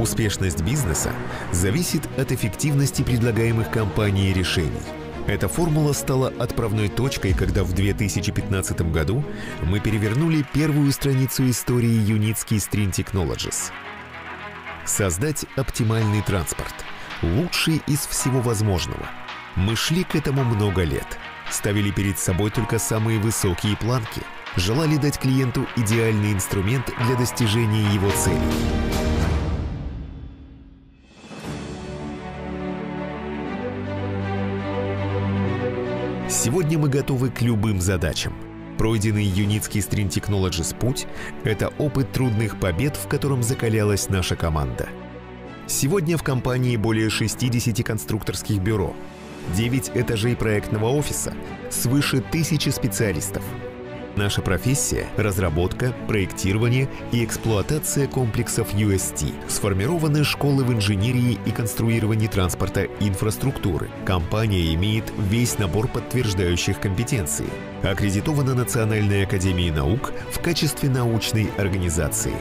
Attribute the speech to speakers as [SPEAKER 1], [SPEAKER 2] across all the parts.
[SPEAKER 1] Успешность бизнеса зависит от эффективности предлагаемых компанией решений. Эта формула стала отправной точкой, когда в 2015 году мы перевернули первую страницу истории Юницкий Stream Technologies. Создать оптимальный транспорт, лучший из всего возможного. Мы шли к этому много лет, ставили перед собой только самые высокие планки, желали дать клиенту идеальный инструмент для достижения его целей. Сегодня мы готовы к любым задачам. Пройденный юницкий Stream Technologies путь – это опыт трудных побед, в котором закалялась наша команда. Сегодня в компании более 60 конструкторских бюро, 9 этажей проектного офиса, свыше тысячи специалистов – Наша профессия – разработка, проектирование и эксплуатация комплексов UST. Сформированы школы в инженерии и конструировании транспорта инфраструктуры. Компания имеет весь набор подтверждающих компетенций. Аккредитована Национальной академией наук в качестве научной организации.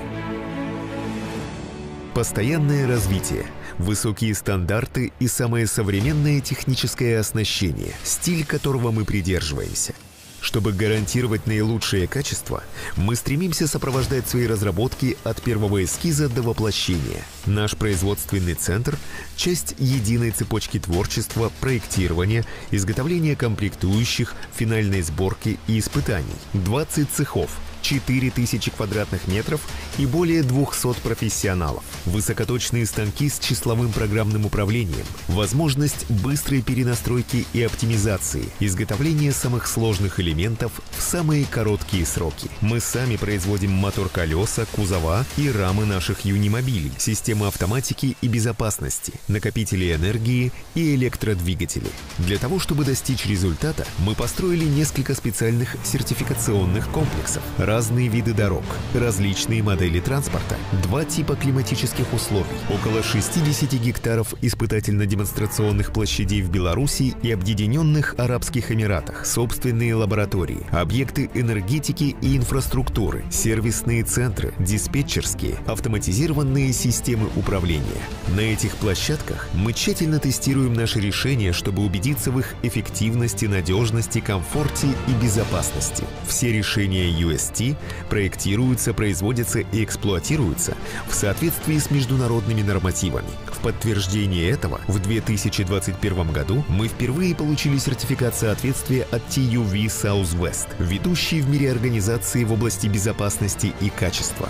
[SPEAKER 1] Постоянное развитие, высокие стандарты и самое современное техническое оснащение, стиль которого мы придерживаемся – чтобы гарантировать наилучшее качество, мы стремимся сопровождать свои разработки от первого эскиза до воплощения. Наш производственный центр — часть единой цепочки творчества, проектирования, изготовления комплектующих, финальной сборки и испытаний. 20 цехов — 4000 квадратных метров и более 200 профессионалов. Высокоточные станки с числовым программным управлением, возможность быстрой перенастройки и оптимизации, изготовление самых сложных элементов в самые короткие сроки. Мы сами производим мотор колеса, кузова и рамы наших юнимобилей, системы автоматики и безопасности, накопители энергии и электродвигатели. Для того, чтобы достичь результата, мы построили несколько специальных сертификационных комплексов – разные виды дорог, различные модели транспорта, два типа климатических условий, около 60 гектаров испытательно-демонстрационных площадей в Беларуси и Объединенных Арабских Эмиратах, собственные лаборатории, объекты энергетики и инфраструктуры, сервисные центры, диспетчерские, автоматизированные системы управления. На этих площадках мы тщательно тестируем наши решения, чтобы убедиться в их эффективности, надежности, комфорте и безопасности. Все решения UST IT проектируются, производятся и эксплуатируются в соответствии с международными нормативами. В подтверждение этого в 2021 году мы впервые получили сертификат соответствия от TUV Southwest, ведущей в мире организации в области безопасности и качества.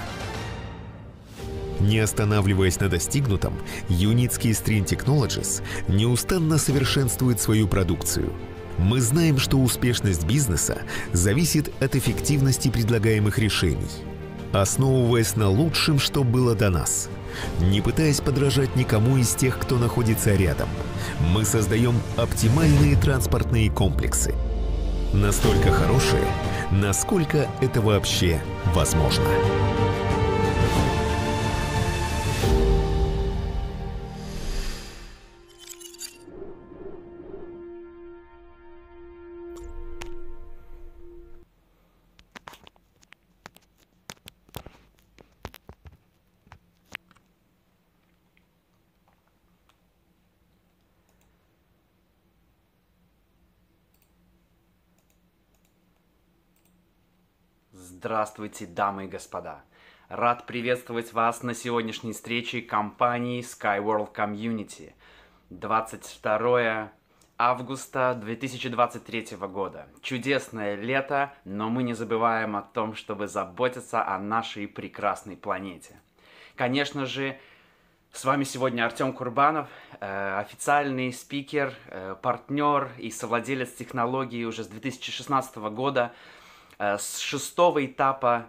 [SPEAKER 1] Не останавливаясь на достигнутом, юницкий String Technologies неустанно совершенствует свою продукцию – мы знаем, что успешность бизнеса зависит от эффективности предлагаемых решений, основываясь на лучшем, что было до нас, не пытаясь подражать никому из тех, кто находится рядом. Мы создаем оптимальные транспортные комплексы. Настолько хорошие, насколько это вообще возможно.
[SPEAKER 2] Здравствуйте, дамы и господа! Рад приветствовать вас на сегодняшней встрече компании Skyworld Community 22 августа 2023 года. Чудесное лето, но мы не забываем о том, чтобы заботиться о нашей прекрасной планете. Конечно же, с вами сегодня Артем Курбанов, э, официальный спикер, э, партнер и совладелец технологии уже с 2016 года – Э, с шестого этапа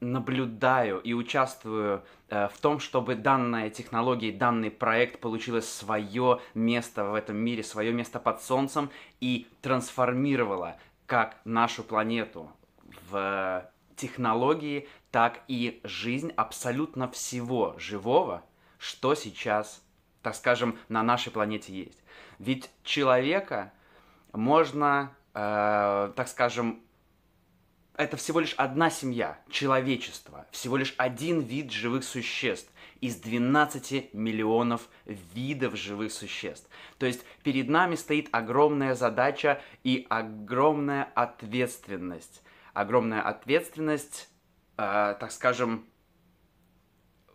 [SPEAKER 2] наблюдаю и участвую э, в том, чтобы данная технология, данный проект получила свое место в этом мире, свое место под солнцем и трансформировала как нашу планету в э, технологии, так и жизнь абсолютно всего живого, что сейчас, так скажем, на нашей планете есть. Ведь человека можно, э, так скажем, это всего лишь одна семья, человечество, всего лишь один вид живых существ из 12 миллионов видов живых существ. То есть перед нами стоит огромная задача и огромная ответственность. Огромная ответственность, э, так скажем,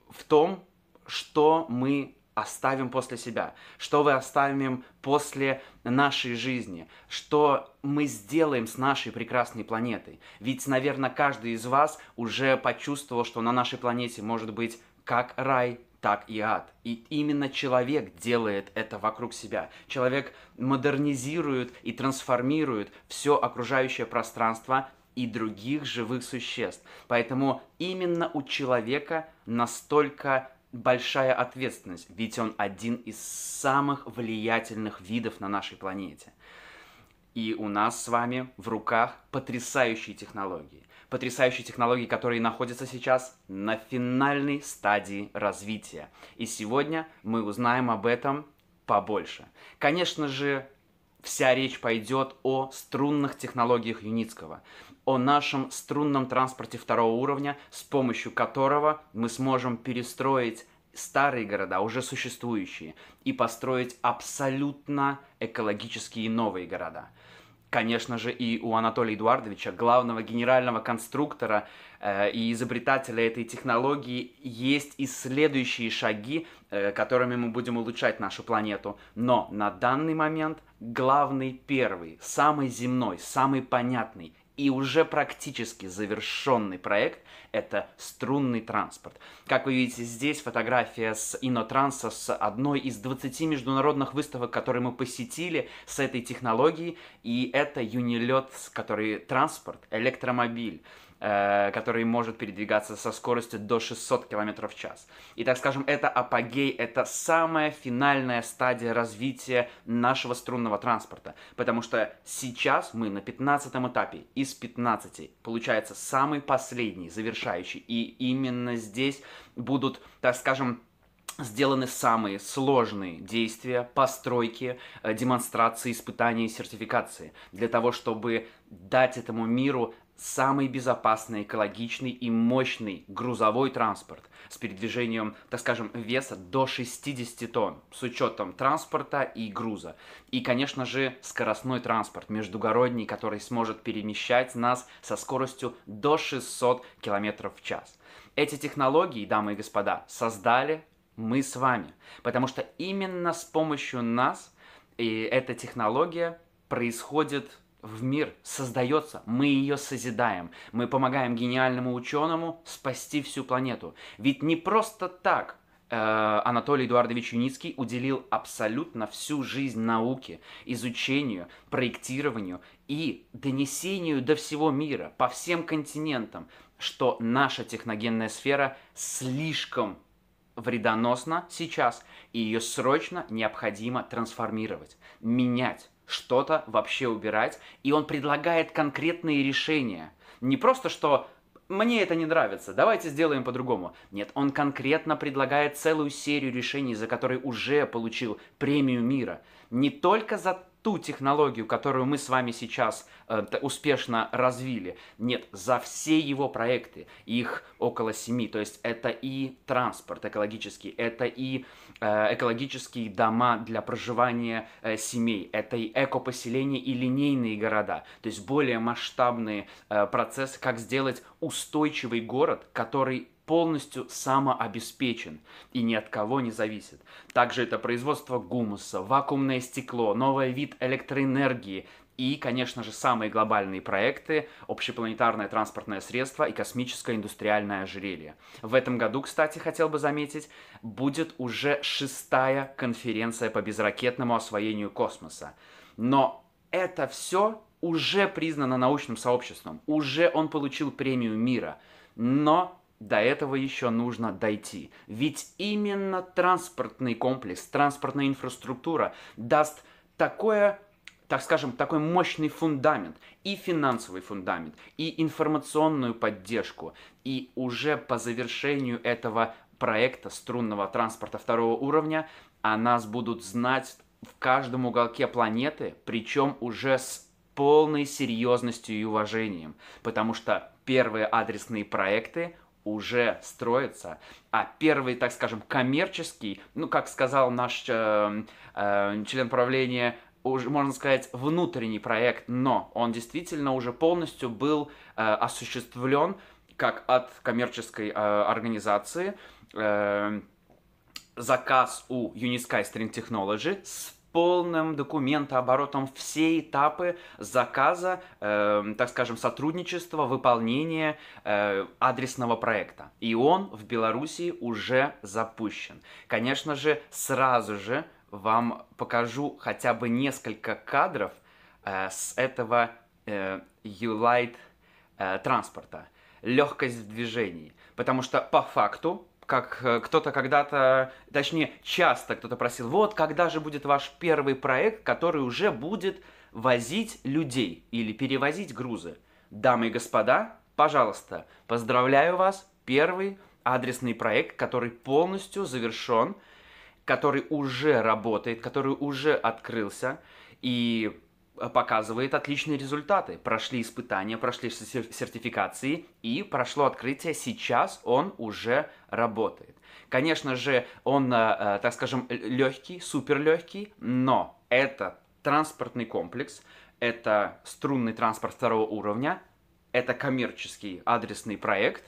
[SPEAKER 2] в том, что мы оставим после себя, что мы оставим после нашей жизни, что мы сделаем с нашей прекрасной планетой. Ведь, наверное, каждый из вас уже почувствовал, что на нашей планете может быть как рай, так и ад. И именно человек делает это вокруг себя. Человек модернизирует и трансформирует все окружающее пространство и других живых существ. Поэтому именно у человека настолько большая ответственность, ведь он один из самых влиятельных видов на нашей планете. И у нас с вами в руках потрясающие технологии. Потрясающие технологии, которые находятся сейчас на финальной стадии развития. И сегодня мы узнаем об этом побольше. Конечно же, вся речь пойдет о струнных технологиях Юницкого о нашем струнном транспорте второго уровня, с помощью которого мы сможем перестроить старые города, уже существующие, и построить абсолютно экологические новые города. Конечно же, и у Анатолия Эдуардовича, главного генерального конструктора э, и изобретателя этой технологии, есть и следующие шаги, э, которыми мы будем улучшать нашу планету. Но на данный момент главный первый, самый земной, самый понятный и уже практически завершенный проект — это струнный транспорт. Как вы видите, здесь фотография с Инотранса, с одной из 20 международных выставок, которые мы посетили с этой технологией, и это Юнилет, который транспорт, электромобиль — Э, который может передвигаться со скоростью до 600 км в час. И, так скажем, это апогей, это самая финальная стадия развития нашего струнного транспорта, потому что сейчас мы на 15 этапе из 15, получается, самый последний, завершающий, и именно здесь будут, так скажем, сделаны самые сложные действия постройки, э, демонстрации, испытания и сертификации для того, чтобы дать этому миру самый безопасный, экологичный и мощный грузовой транспорт с передвижением, так скажем, веса до 60 тонн с учетом транспорта и груза. И, конечно же, скоростной транспорт междугородний, который сможет перемещать нас со скоростью до 600 км в час. Эти технологии, дамы и господа, создали мы с вами, потому что именно с помощью нас и эта технология происходит в мир создается, мы ее созидаем. Мы помогаем гениальному ученому спасти всю планету. Ведь не просто так э, Анатолий Эдуардович Юницкий уделил абсолютно всю жизнь науке, изучению, проектированию и донесению до всего мира, по всем континентам, что наша техногенная сфера слишком вредоносна сейчас, и ее срочно необходимо трансформировать, менять что-то вообще убирать, и он предлагает конкретные решения. Не просто, что мне это не нравится, давайте сделаем по-другому. Нет, он конкретно предлагает целую серию решений, за которые уже получил премию мира. Не только за ту технологию, которую мы с вами сейчас э, успешно развили. Нет, за все его проекты, их около семи, то есть это и транспорт экологический, это и э, экологические дома для проживания э, семей, это и экопоселения и линейные города, то есть более масштабные э, процессы, как сделать устойчивый город, который полностью самообеспечен и ни от кого не зависит. Также это производство гумуса, вакуумное стекло, новый вид электроэнергии и, конечно же, самые глобальные проекты – общепланетарное транспортное средство и космическое индустриальное ожерелье. В этом году, кстати, хотел бы заметить, будет уже шестая конференция по безракетному освоению космоса. Но это все уже признано научным сообществом, уже он получил премию мира. Но до этого еще нужно дойти. Ведь именно транспортный комплекс, транспортная инфраструктура даст такое так скажем, такой мощный фундамент, и финансовый фундамент, и информационную поддержку. И уже по завершению этого проекта струнного транспорта второго уровня о нас будут знать в каждом уголке планеты, причем уже с полной серьезностью и уважением, потому что первые адресные проекты уже строится, а первый, так скажем, коммерческий, ну, как сказал наш э, э, член правления, уже, можно сказать, внутренний проект, но он действительно уже полностью был э, осуществлен как от коммерческой э, организации, э, заказ у Unisky String Technology с полным документооборотом все этапы заказа, э, так скажем, сотрудничества, выполнения э, адресного проекта. И он в Беларуси уже запущен. Конечно же, сразу же вам покажу хотя бы несколько кадров э, с этого э, э, транспорта. Легкость в движении. Потому что по факту как э, кто-то когда-то, точнее, часто кто-то просил, вот, когда же будет ваш первый проект, который уже будет возить людей или перевозить грузы. Дамы и господа, пожалуйста, поздравляю вас, первый адресный проект, который полностью завершен, который уже работает, который уже открылся, и показывает отличные результаты. Прошли испытания, прошли сертификации и прошло открытие. Сейчас он уже работает. Конечно же, он, э, э, так скажем, легкий, суперлегкий, но это транспортный комплекс, это струнный транспорт второго уровня, это коммерческий адресный проект,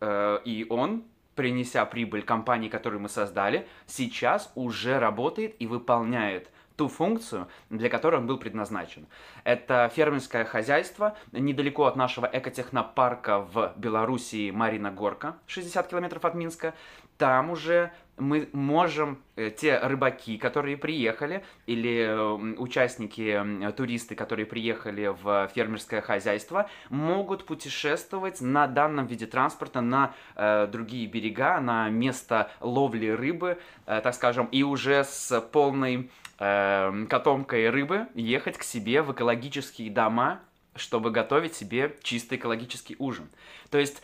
[SPEAKER 2] э, и он принеся прибыль компании, которую мы создали, сейчас уже работает и выполняет ту функцию, для которой он был предназначен. Это фермерское хозяйство недалеко от нашего экотехнопарка в Белоруссии Марина Горка, 60 километров от Минска. Там уже мы можем, э, те рыбаки, которые приехали, или эм, участники, эм, туристы, которые приехали в фермерское хозяйство, могут путешествовать на данном виде транспорта на э, другие берега, на место ловли рыбы, э, так скажем, и уже с полной Эм, котомкой рыбы ехать к себе в экологические дома, чтобы готовить себе чистый экологический ужин. То есть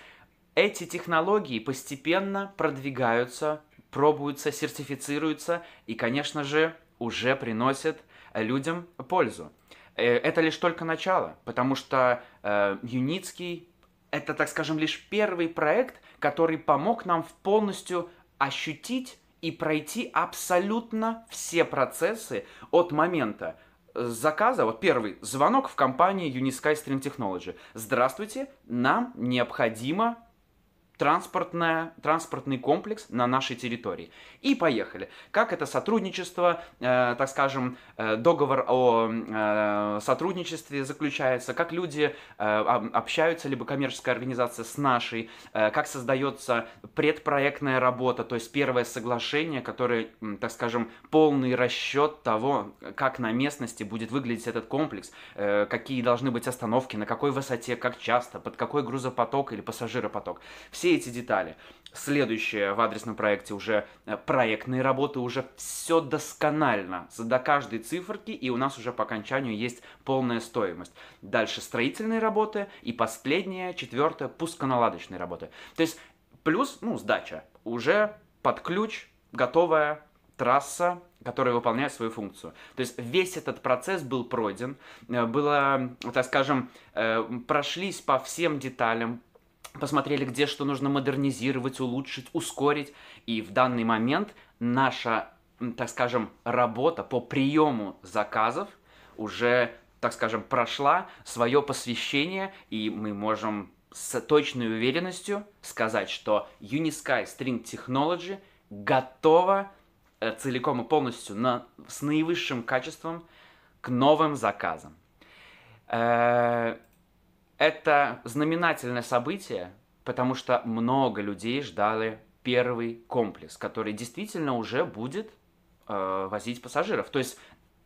[SPEAKER 2] эти технологии постепенно продвигаются, пробуются, сертифицируются и, конечно же, уже приносят людям пользу. Э, это лишь только начало, потому что э, Юницкий это, так скажем, лишь первый проект, который помог нам полностью ощутить и пройти абсолютно все процессы от момента э, заказа, вот первый звонок в компании Unisky String Technology. Здравствуйте, нам необходимо транспортная, транспортный комплекс на нашей территории. И поехали. Как это сотрудничество, э, так скажем, э, договор о э, сотрудничестве заключается, как люди э, общаются, либо коммерческая организация с нашей, э, как создается предпроектная работа, то есть первое соглашение, которое, так скажем, полный расчет того, как на местности будет выглядеть этот комплекс, э, какие должны быть остановки, на какой высоте, как часто, под какой грузопоток или пассажиропоток. Все все эти детали. Следующее в адресном проекте уже э, проектные работы, уже все досконально, до каждой циферки, и у нас уже по окончанию есть полная стоимость. Дальше строительные работы, и последняя, четвертая, пусконаладочные работы. То есть плюс, ну, сдача, уже под ключ готовая трасса, которая выполняет свою функцию. То есть весь этот процесс был пройден, э, было, так скажем, э, прошлись по всем деталям, посмотрели, где что нужно модернизировать, улучшить, ускорить. И в данный момент наша, так скажем, работа по приему заказов уже, так скажем, прошла свое посвящение, и мы можем с точной уверенностью сказать, что Unisky String Technology готова э, целиком и полностью на, с наивысшим качеством к новым заказам. Э -э это знаменательное событие, потому что много людей ждали первый комплекс, который действительно уже будет э, возить пассажиров. То есть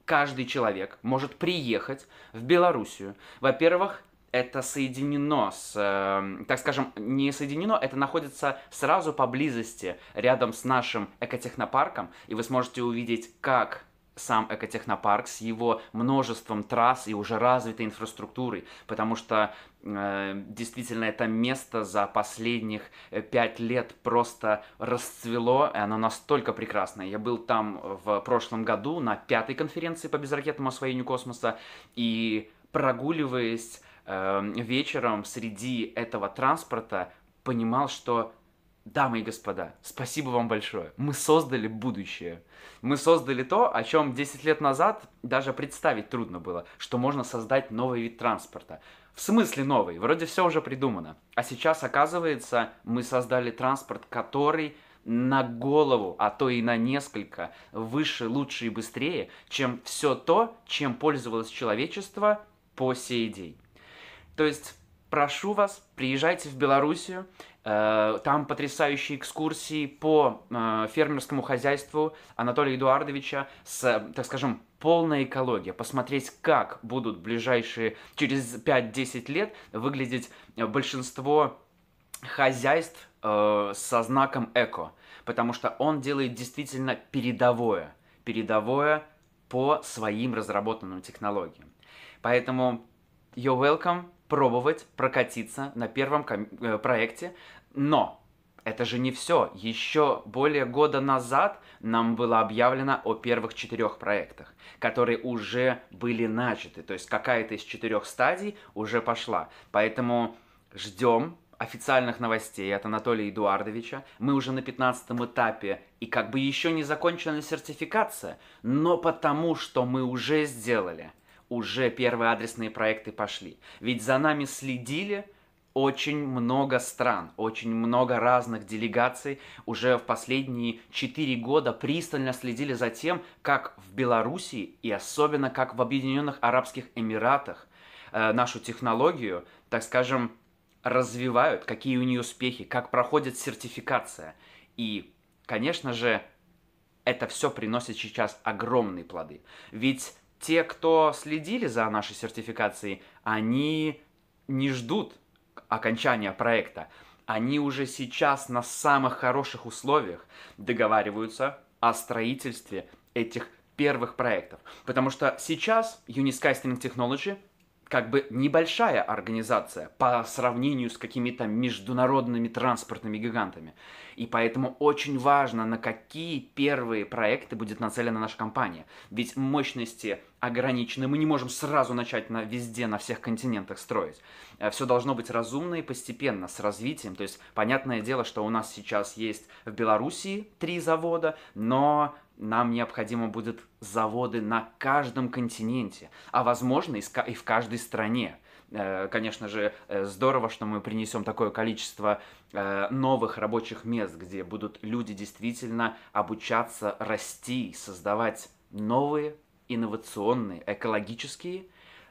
[SPEAKER 2] каждый человек может приехать в Белоруссию. Во-первых, это соединено с, э, так скажем, не соединено, это находится сразу поблизости, рядом с нашим экотехнопарком, и вы сможете увидеть, как сам экотехнопарк с его множеством трасс и уже развитой инфраструктурой, потому что э, действительно это место за последних э, пять лет просто расцвело, и оно настолько прекрасное. Я был там в прошлом году на пятой конференции по безракетному освоению космоса, и прогуливаясь э, вечером среди этого транспорта, понимал, что Дамы и господа, спасибо вам большое. Мы создали будущее. Мы создали то, о чем 10 лет назад даже представить трудно было, что можно создать новый вид транспорта. В смысле новый, вроде все уже придумано. А сейчас, оказывается, мы создали транспорт, который на голову, а то и на несколько, выше, лучше и быстрее, чем все то, чем пользовалось человечество по сей день. То есть, прошу вас, приезжайте в Белоруссию, Э, там потрясающие экскурсии по э, фермерскому хозяйству Анатолия Эдуардовича с, так скажем, полная экология. Посмотреть, как будут ближайшие, через 5-10 лет выглядеть э, большинство хозяйств со знаком эко. Потому что он делает действительно передовое. Передовое по своим разработанным технологиям. Поэтому you're welcome пробовать прокатиться на первом э, проекте, но это же не все. Еще более года назад нам было объявлено о первых четырех проектах, которые уже были начаты. То есть какая-то из четырех стадий уже пошла. Поэтому ждем официальных новостей от Анатолия Эдуардовича. Мы уже на 15 этапе, и как бы еще не закончена сертификация, но потому что мы уже сделали – уже первые адресные проекты пошли. Ведь за нами следили очень много стран, очень много разных делегаций уже в последние 4 года пристально следили за тем, как в Белоруссии и особенно как в Объединенных Арабских Эмиратах э, нашу технологию, так скажем, развивают, какие у нее успехи, как проходит сертификация. И, конечно же, это все приносит сейчас огромные плоды. Ведь те, кто следили за нашей сертификацией, они не ждут окончания проекта. Они уже сейчас на самых хороших условиях договариваются о строительстве этих первых проектов. Потому что сейчас Unisky String Technology как бы небольшая организация по сравнению с какими-то международными транспортными гигантами. И поэтому очень важно, на какие первые проекты будет нацелена наша компания. Ведь мощности ограничены, мы не можем сразу начать на, везде, на всех континентах строить. Э, Все должно быть разумно и постепенно, с развитием. То есть, понятное дело, что у нас сейчас есть в Белоруссии три завода, но нам необходимо будут заводы на каждом континенте, а возможно и в каждой стране. Э, конечно же, э, здорово, что мы принесем такое количество новых рабочих мест, где будут люди действительно обучаться, расти, создавать новые инновационные, экологические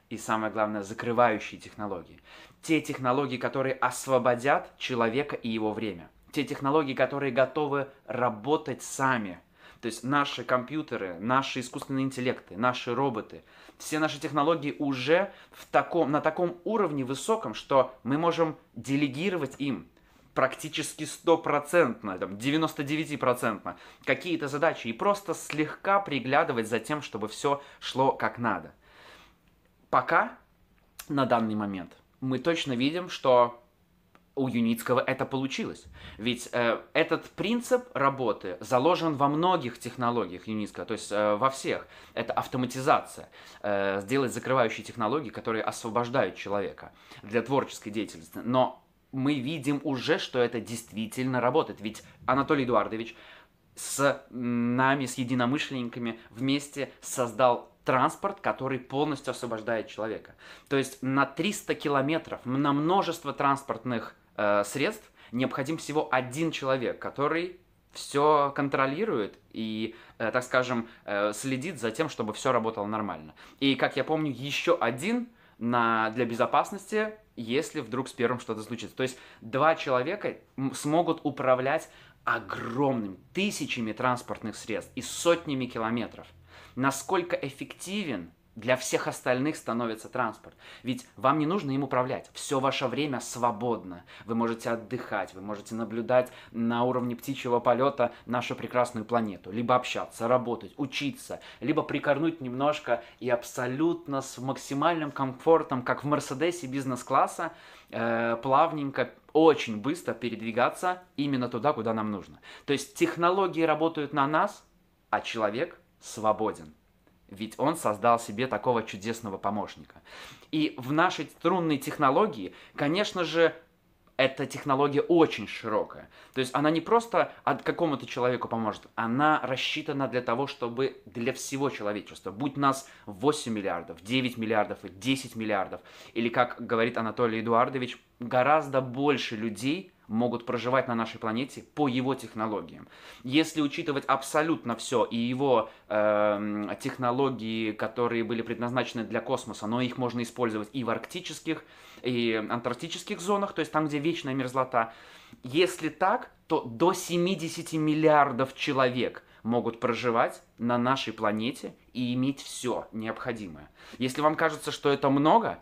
[SPEAKER 2] и, самое главное, закрывающие технологии. Те технологии, которые освободят человека и его время. Те технологии, которые готовы работать сами. То есть наши компьютеры, наши искусственные интеллекты, наши роботы, все наши технологии уже в таком, на таком уровне высоком, что мы можем делегировать им практически стопроцентно, там, 99% какие-то задачи, и просто слегка приглядывать за тем, чтобы все шло как надо. Пока, на данный момент, мы точно видим, что у Юницкого это получилось. Ведь э, этот принцип работы заложен во многих технологиях Юницкого, то есть э, во всех. Это автоматизация, э, сделать закрывающие технологии, которые освобождают человека для творческой деятельности. Но мы видим уже, что это действительно работает. Ведь Анатолий Эдуардович с нами, с единомышленниками вместе создал транспорт, который полностью освобождает человека. То есть на 300 километров, на множество транспортных э, средств необходим всего один человек, который все контролирует и, э, так скажем, э, следит за тем, чтобы все работало нормально. И, как я помню, еще один на, для безопасности если вдруг с первым что-то случится. То есть два человека смогут управлять огромными тысячами транспортных средств и сотнями километров. Насколько эффективен для всех остальных становится транспорт. Ведь вам не нужно им управлять. Все ваше время свободно. Вы можете отдыхать, вы можете наблюдать на уровне птичьего полета нашу прекрасную планету. Либо общаться, работать, учиться, либо прикорнуть немножко и абсолютно с максимальным комфортом, как в Мерседесе бизнес-класса, э, плавненько очень быстро передвигаться именно туда, куда нам нужно. То есть технологии работают на нас, а человек свободен ведь он создал себе такого чудесного помощника. И в нашей струнной технологии, конечно же, эта технология очень широкая. То есть она не просто от какому-то человеку поможет, она рассчитана для того, чтобы для всего человечества. Будь нас 8 миллиардов, 9 миллиардов и 10 миллиардов, или, как говорит Анатолий Эдуардович, гораздо больше людей – могут проживать на нашей планете по его технологиям. Если учитывать абсолютно все и его э, технологии, которые были предназначены для космоса, но их можно использовать и в арктических, и антарктических зонах, то есть там, где вечная мерзлота. Если так, то до 70 миллиардов человек – могут проживать на нашей планете и иметь все необходимое. Если вам кажется, что это много,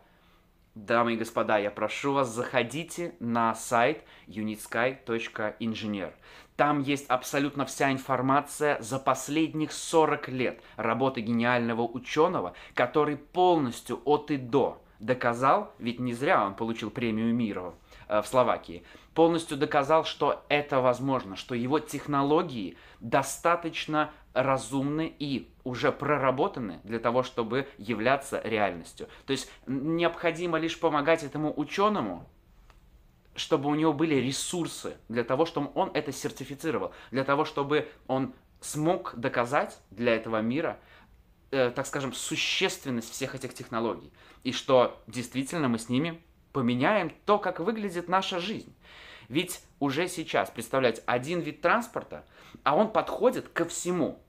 [SPEAKER 2] Дамы и господа, я прошу вас, заходите на сайт unitsky.engineer. Там есть абсолютно вся информация за последних 40 лет работы гениального ученого, который полностью от и до доказал, ведь не зря он получил премию мира э, в Словакии, полностью доказал, что это возможно, что его технологии – достаточно разумны и уже проработаны для того, чтобы являться реальностью. То есть необходимо лишь помогать этому ученому, чтобы у него были ресурсы для того, чтобы он это сертифицировал, для того, чтобы он смог доказать для этого мира, э, так скажем, существенность всех этих технологий. И что действительно мы с ними поменяем то, как выглядит наша жизнь. Ведь уже сейчас, представлять один вид транспорта, а он подходит ко всему.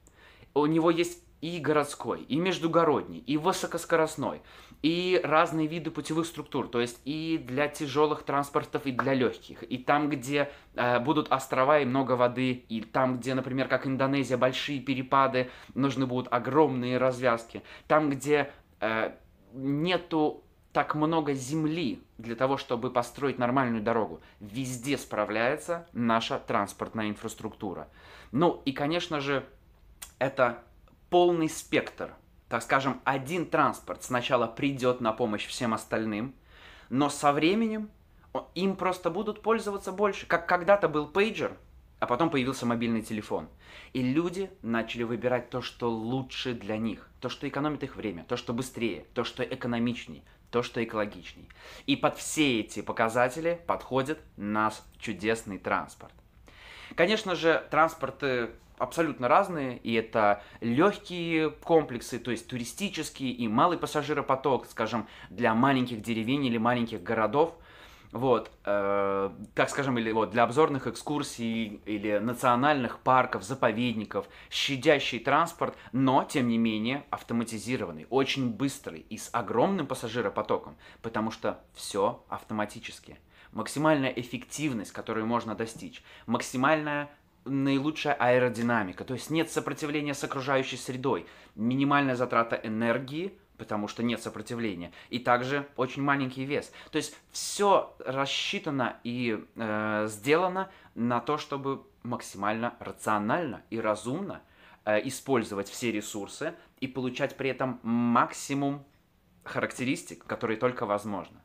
[SPEAKER 2] У него есть и городской, и междугородний, и высокоскоростной, и разные виды путевых структур, то есть и для тяжелых транспортов, и для легких, и там, где э, будут острова и много воды, и там, где, например, как Индонезия, большие перепады, нужны будут огромные развязки, там, где э, нету так много земли для того, чтобы построить нормальную дорогу. Везде справляется наша транспортная инфраструктура. Ну и, конечно же, это полный спектр. Так скажем, один транспорт сначала придет на помощь всем остальным, но со временем им просто будут пользоваться больше. Как когда-то был пейджер, а потом появился мобильный телефон. И люди начали выбирать то, что лучше для них, то, что экономит их время, то, что быстрее, то, что экономичнее, то, что экологичней. И под все эти показатели подходит наш чудесный транспорт. Конечно же, транспорты абсолютно разные, и это легкие комплексы, то есть туристические и малый пассажиропоток, скажем, для маленьких деревень или маленьких городов – вот, э, так скажем, или вот для обзорных экскурсий или национальных парков, заповедников, щадящий транспорт, но, тем не менее, автоматизированный, очень быстрый и с огромным пассажиропотоком, потому что все автоматически. Максимальная эффективность, которую можно достичь, максимальная наилучшая аэродинамика, то есть нет сопротивления с окружающей средой, минимальная затрата энергии, потому что нет сопротивления. И также очень маленький вес. То есть все рассчитано и э, сделано на то, чтобы максимально рационально и разумно э, использовать все ресурсы и получать при этом максимум характеристик, которые только возможно.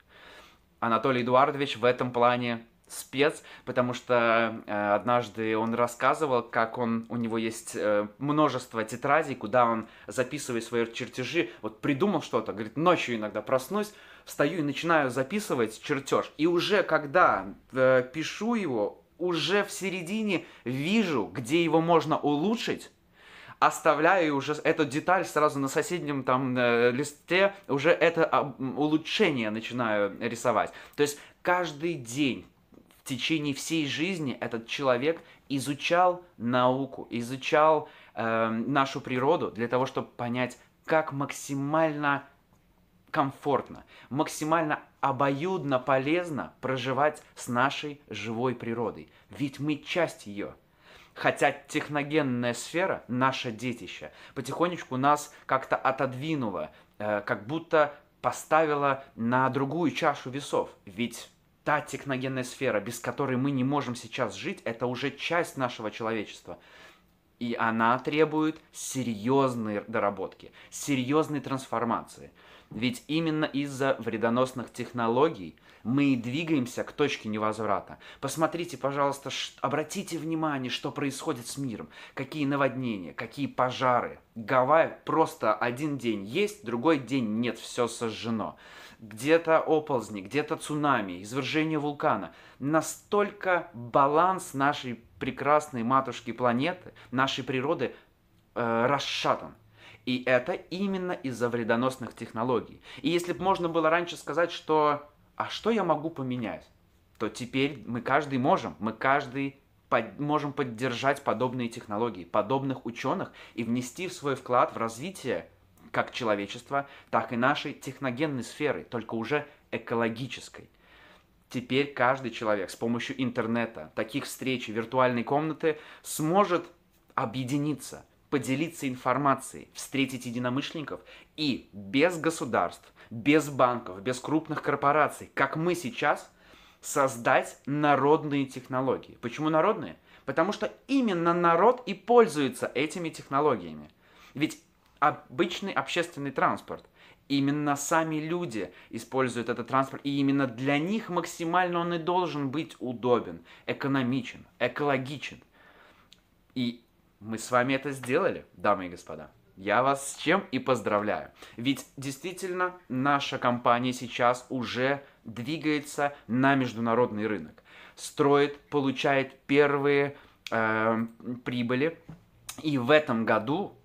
[SPEAKER 2] Анатолий Эдуардович в этом плане спец, потому что э, однажды он рассказывал, как он у него есть э, множество тетрадей, куда он записывает свои чертежи. Вот придумал что-то, говорит, ночью иногда проснусь, встаю и начинаю записывать чертеж. И уже когда э, пишу его, уже в середине вижу, где его можно улучшить оставляю уже эту деталь сразу на соседнем там э, листе, уже это а, улучшение начинаю рисовать. То есть каждый день в течение всей жизни этот человек изучал науку, изучал э, нашу природу для того, чтобы понять, как максимально комфортно, максимально обоюдно полезно проживать с нашей живой природой. Ведь мы часть ее. Хотя техногенная сфера, наше детище, потихонечку нас как-то отодвинула, э, как будто поставила на другую чашу весов. Ведь та техногенная сфера, без которой мы не можем сейчас жить, это уже часть нашего человечества. И она требует серьезной доработки, серьезной трансформации. Ведь именно из-за вредоносных технологий мы и двигаемся к точке невозврата. Посмотрите, пожалуйста, обратите внимание, что происходит с миром. Какие наводнения, какие пожары. Гавайи просто один день есть, другой день нет, все сожжено где-то оползни, где-то цунами, извержение вулкана. Настолько баланс нашей прекрасной матушки планеты, нашей природы э, расшатан. И это именно из-за вредоносных технологий. И если бы можно было раньше сказать, что «а что я могу поменять?», то теперь мы каждый можем, мы каждый под, можем поддержать подобные технологии, подобных ученых и внести в свой вклад в развитие как человечества, так и нашей техногенной сферы, только уже экологической. Теперь каждый человек с помощью интернета, таких встреч и виртуальной комнаты сможет объединиться, поделиться информацией, встретить единомышленников и без государств, без банков, без крупных корпораций, как мы сейчас, создать народные технологии. Почему народные? Потому что именно народ и пользуется этими технологиями. Ведь обычный общественный транспорт. Именно сами люди используют этот транспорт, и именно для них максимально он и должен быть удобен, экономичен, экологичен. И мы с вами это сделали, дамы и господа. Я вас с чем и поздравляю. Ведь действительно наша компания сейчас уже двигается на международный рынок. Строит, получает первые э, прибыли. И в этом году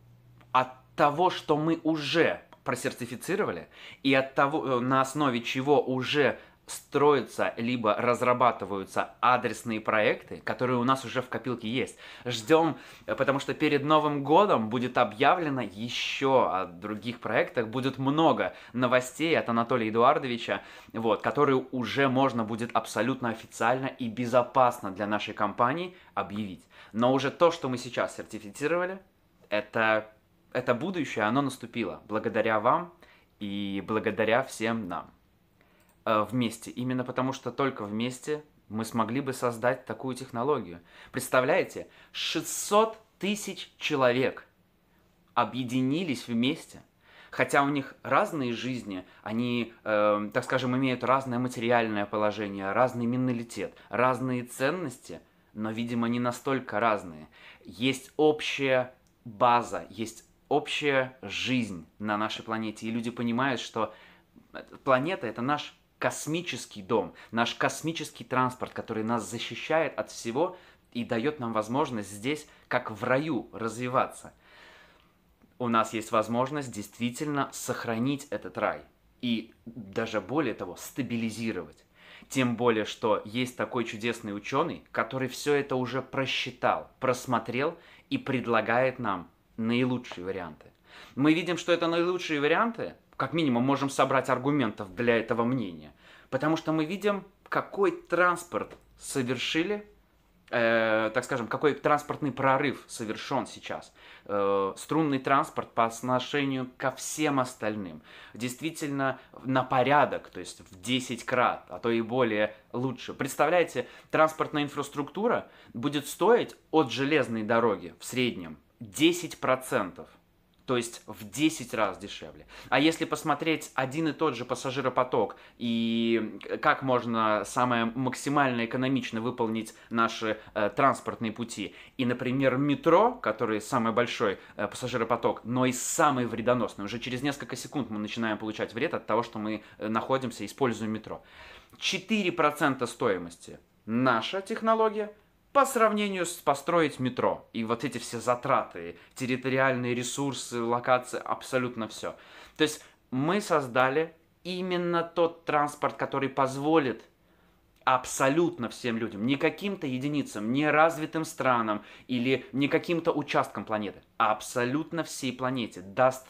[SPEAKER 2] того, что мы уже просертифицировали, и от того, э, на основе чего уже строятся либо разрабатываются адресные проекты, которые у нас уже в копилке есть. Ждем, э, потому что перед Новым годом будет объявлено еще о других проектах, будет много новостей от Анатолия Эдуардовича, вот, которые уже можно будет абсолютно официально и безопасно для нашей компании объявить. Но уже то, что мы сейчас сертифицировали, это это будущее, оно наступило благодаря вам и благодаря всем нам э, вместе. Именно потому, что только вместе мы смогли бы создать такую технологию. Представляете, 600 тысяч человек объединились вместе. Хотя у них разные жизни, они, э, так скажем, имеют разное материальное положение, разный менталитет, разные ценности, но, видимо, не настолько разные. Есть общая база, есть общая жизнь на нашей планете. И люди понимают, что планета это наш космический дом, наш космический транспорт, который нас защищает от всего и дает нам возможность здесь, как в раю, развиваться. У нас есть возможность действительно сохранить этот рай и даже более того, стабилизировать. Тем более, что есть такой чудесный ученый, который все это уже просчитал, просмотрел и предлагает нам наилучшие варианты. Мы видим, что это наилучшие варианты, как минимум можем собрать аргументов для этого мнения, потому что мы видим, какой транспорт совершили, э, так скажем, какой транспортный прорыв совершен сейчас. Э, струнный транспорт по отношению ко всем остальным действительно на порядок, то есть в 10 крат, а то и более лучше. Представляете, транспортная инфраструктура будет стоить от железной дороги в среднем 10%. То есть в 10 раз дешевле. А если посмотреть один и тот же пассажиропоток и как можно самое максимально экономично выполнить наши э, транспортные пути, и, например, метро, который самый большой э, пассажиропоток, но и самый вредоносный, уже через несколько секунд мы начинаем получать вред от того, что мы э, находимся используем метро. 4% стоимости наша технология – по сравнению с построить метро. И вот эти все затраты, территориальные ресурсы, локации, абсолютно все. То есть мы создали именно тот транспорт, который позволит абсолютно всем людям, не каким-то единицам, не развитым странам или не каким-то участкам планеты, а абсолютно всей планете даст,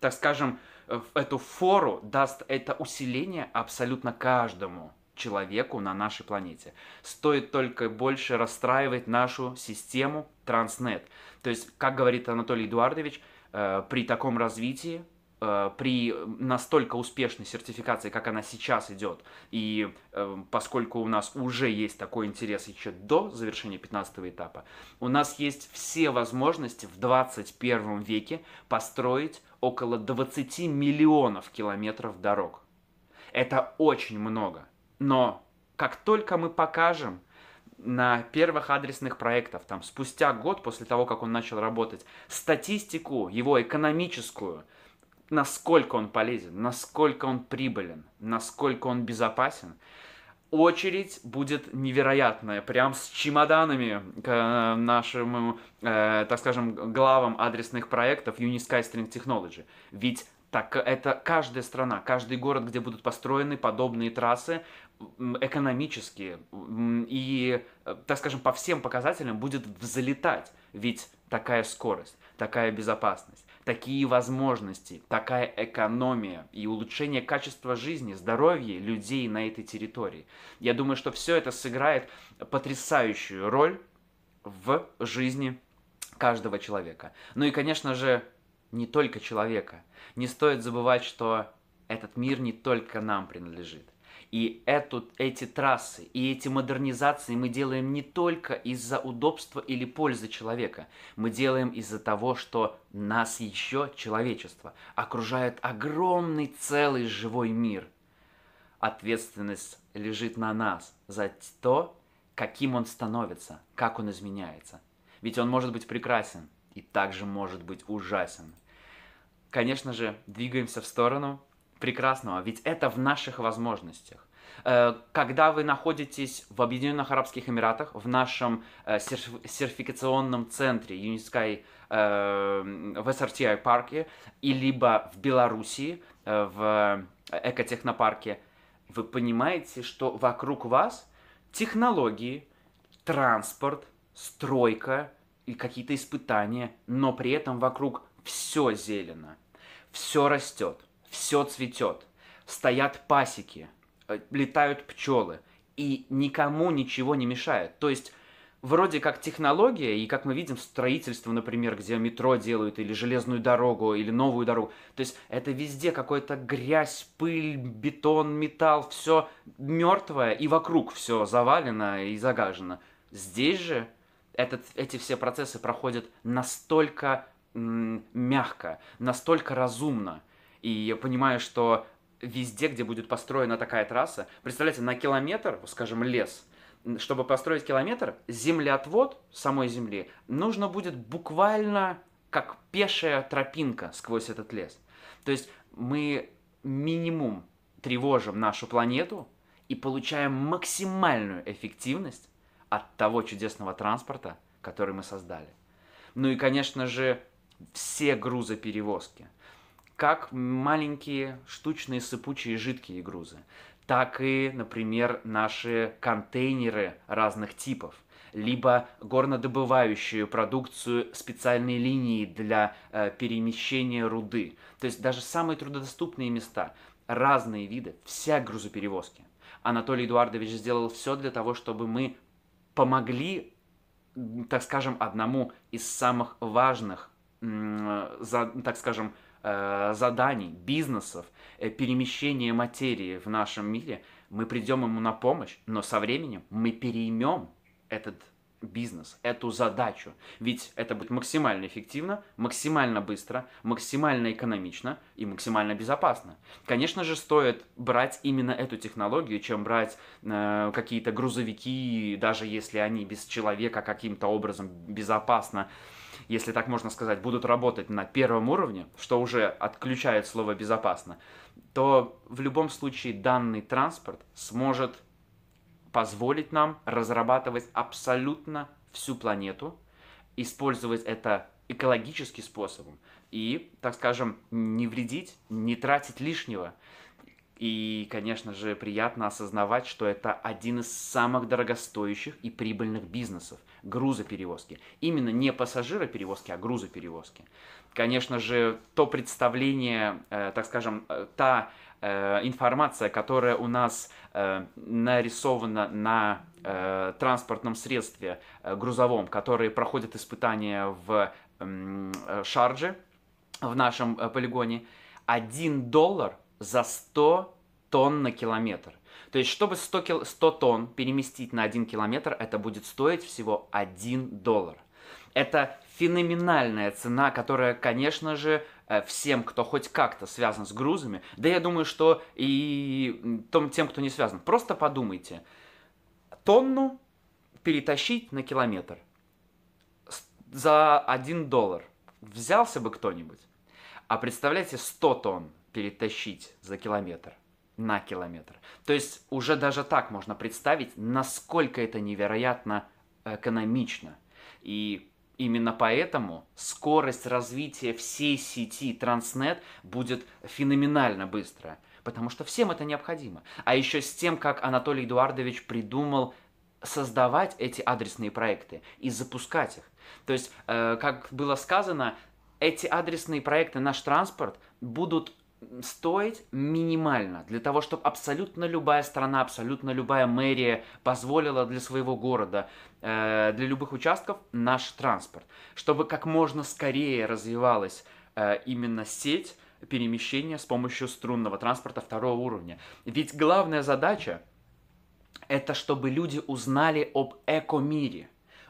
[SPEAKER 2] так скажем, э, эту фору, даст это усиление абсолютно каждому человеку на нашей планете. Стоит только больше расстраивать нашу систему Транснет. То есть, как говорит Анатолий Эдуардович, э, при таком развитии, э, при настолько успешной сертификации, как она сейчас идет, и э, поскольку у нас уже есть такой интерес еще до завершения 15 этапа, у нас есть все возможности в 21 веке построить около 20 миллионов километров дорог. Это очень много. Но как только мы покажем на первых адресных проектов там, спустя год после того, как он начал работать, статистику его экономическую, насколько он полезен, насколько он прибылен, насколько он безопасен, очередь будет невероятная, прям с чемоданами к э, нашим, э, так скажем, главам адресных проектов Unisky String Technology. Ведь так это каждая страна, каждый город, где будут построены подобные трассы, экономически и, э, так скажем, по всем показателям будет взлетать. Ведь такая скорость, такая безопасность, такие возможности, такая экономия и улучшение качества жизни, здоровья людей на этой территории. Я думаю, что все это сыграет потрясающую роль в жизни каждого человека. Ну и, конечно же, не только человека. Не стоит забывать, что этот мир не только нам принадлежит. И эту, эти трассы и эти модернизации мы делаем не только из-за удобства или пользы человека. Мы делаем из-за того, что нас еще человечество окружает огромный целый живой мир. Ответственность лежит на нас за то, каким он становится, как он изменяется. Ведь он может быть прекрасен и также может быть ужасен. Конечно же, двигаемся в сторону прекрасного, ведь это в наших возможностях. Э, когда вы находитесь в Объединенных Арабских Эмиратах, в нашем э, сертификационном центре Юнискай э, в SRTI а парке, и либо в Белоруссии, в экотехнопарке, вы понимаете, что вокруг вас технологии, транспорт, стройка и какие-то испытания, но при этом вокруг все зелено, все растет все цветет, стоят пасеки, э, летают пчелы, и никому ничего не мешает. То есть вроде как технология, и как мы видим, строительство, например, где метро делают, или железную дорогу, или новую дорогу. То есть это везде какая-то грязь, пыль, бетон, металл, все мертвое, и вокруг все завалено и загажено. Здесь же этот, эти все процессы проходят настолько мягко, настолько разумно, и я понимаю, что везде, где будет построена такая трасса, представляете, на километр, скажем, лес, чтобы построить километр, землеотвод самой земли нужно будет буквально как пешая тропинка сквозь этот лес. То есть мы минимум тревожим нашу планету и получаем максимальную эффективность от того чудесного транспорта, который мы создали. Ну и, конечно же, все грузоперевозки как маленькие штучные сыпучие жидкие грузы, так и, например, наши контейнеры разных типов либо горнодобывающую продукцию специальные линии для э, перемещения руды. То есть даже самые трудодоступные места, разные виды, вся грузоперевозки. Анатолий Эдуардович сделал все для того, чтобы мы помогли, так скажем, одному из самых важных, э, за, так скажем, Э, заданий, бизнесов, э, перемещения материи в нашем мире, мы придем ему на помощь, но со временем мы переймем этот бизнес, эту задачу. Ведь это будет максимально эффективно, максимально быстро, максимально экономично и максимально безопасно. Конечно же, стоит брать именно эту технологию, чем брать э, какие-то грузовики, даже если они без человека каким-то образом безопасно э, если так можно сказать, будут работать на первом уровне, что уже отключает слово «безопасно», то в любом случае данный транспорт сможет позволить нам разрабатывать абсолютно всю планету, использовать это экологическим способом и, так скажем, не вредить, не тратить лишнего. И, конечно же, приятно осознавать, что это один из самых дорогостоящих и прибыльных бизнесов – грузоперевозки. Именно не пассажироперевозки, а грузоперевозки. Конечно же, то представление, э, так скажем, э, та э, информация, которая у нас э, нарисована на э, транспортном средстве э, грузовом, которые проходят испытания в э, Шардже, в нашем э, полигоне, 1 доллар за 100 тонн на километр – то есть, чтобы 100, кил... 100 тонн переместить на 1 километр, это будет стоить всего 1 доллар. Это феноменальная цена, которая, конечно же, э, всем, кто хоть как-то связан с грузами, да я думаю, что и тем, кто не связан, просто подумайте. Тонну перетащить на километр за 1 доллар взялся бы кто-нибудь. А представляете, 100 тонн перетащить за километр – на километр. То есть уже даже так можно представить, насколько это невероятно экономично. И именно поэтому скорость развития всей сети Транснет будет феноменально быстрая, потому что всем это необходимо. А еще с тем, как Анатолий Эдуардович придумал создавать эти адресные проекты и запускать их. То есть, э, как было сказано, эти адресные проекты «Наш транспорт» будут стоить минимально, для того, чтобы абсолютно любая страна, абсолютно любая мэрия позволила для своего города, э, для любых участков наш транспорт, чтобы как можно скорее развивалась э, именно сеть перемещения с помощью струнного транспорта второго уровня. Ведь главная задача это чтобы люди узнали об эко мире,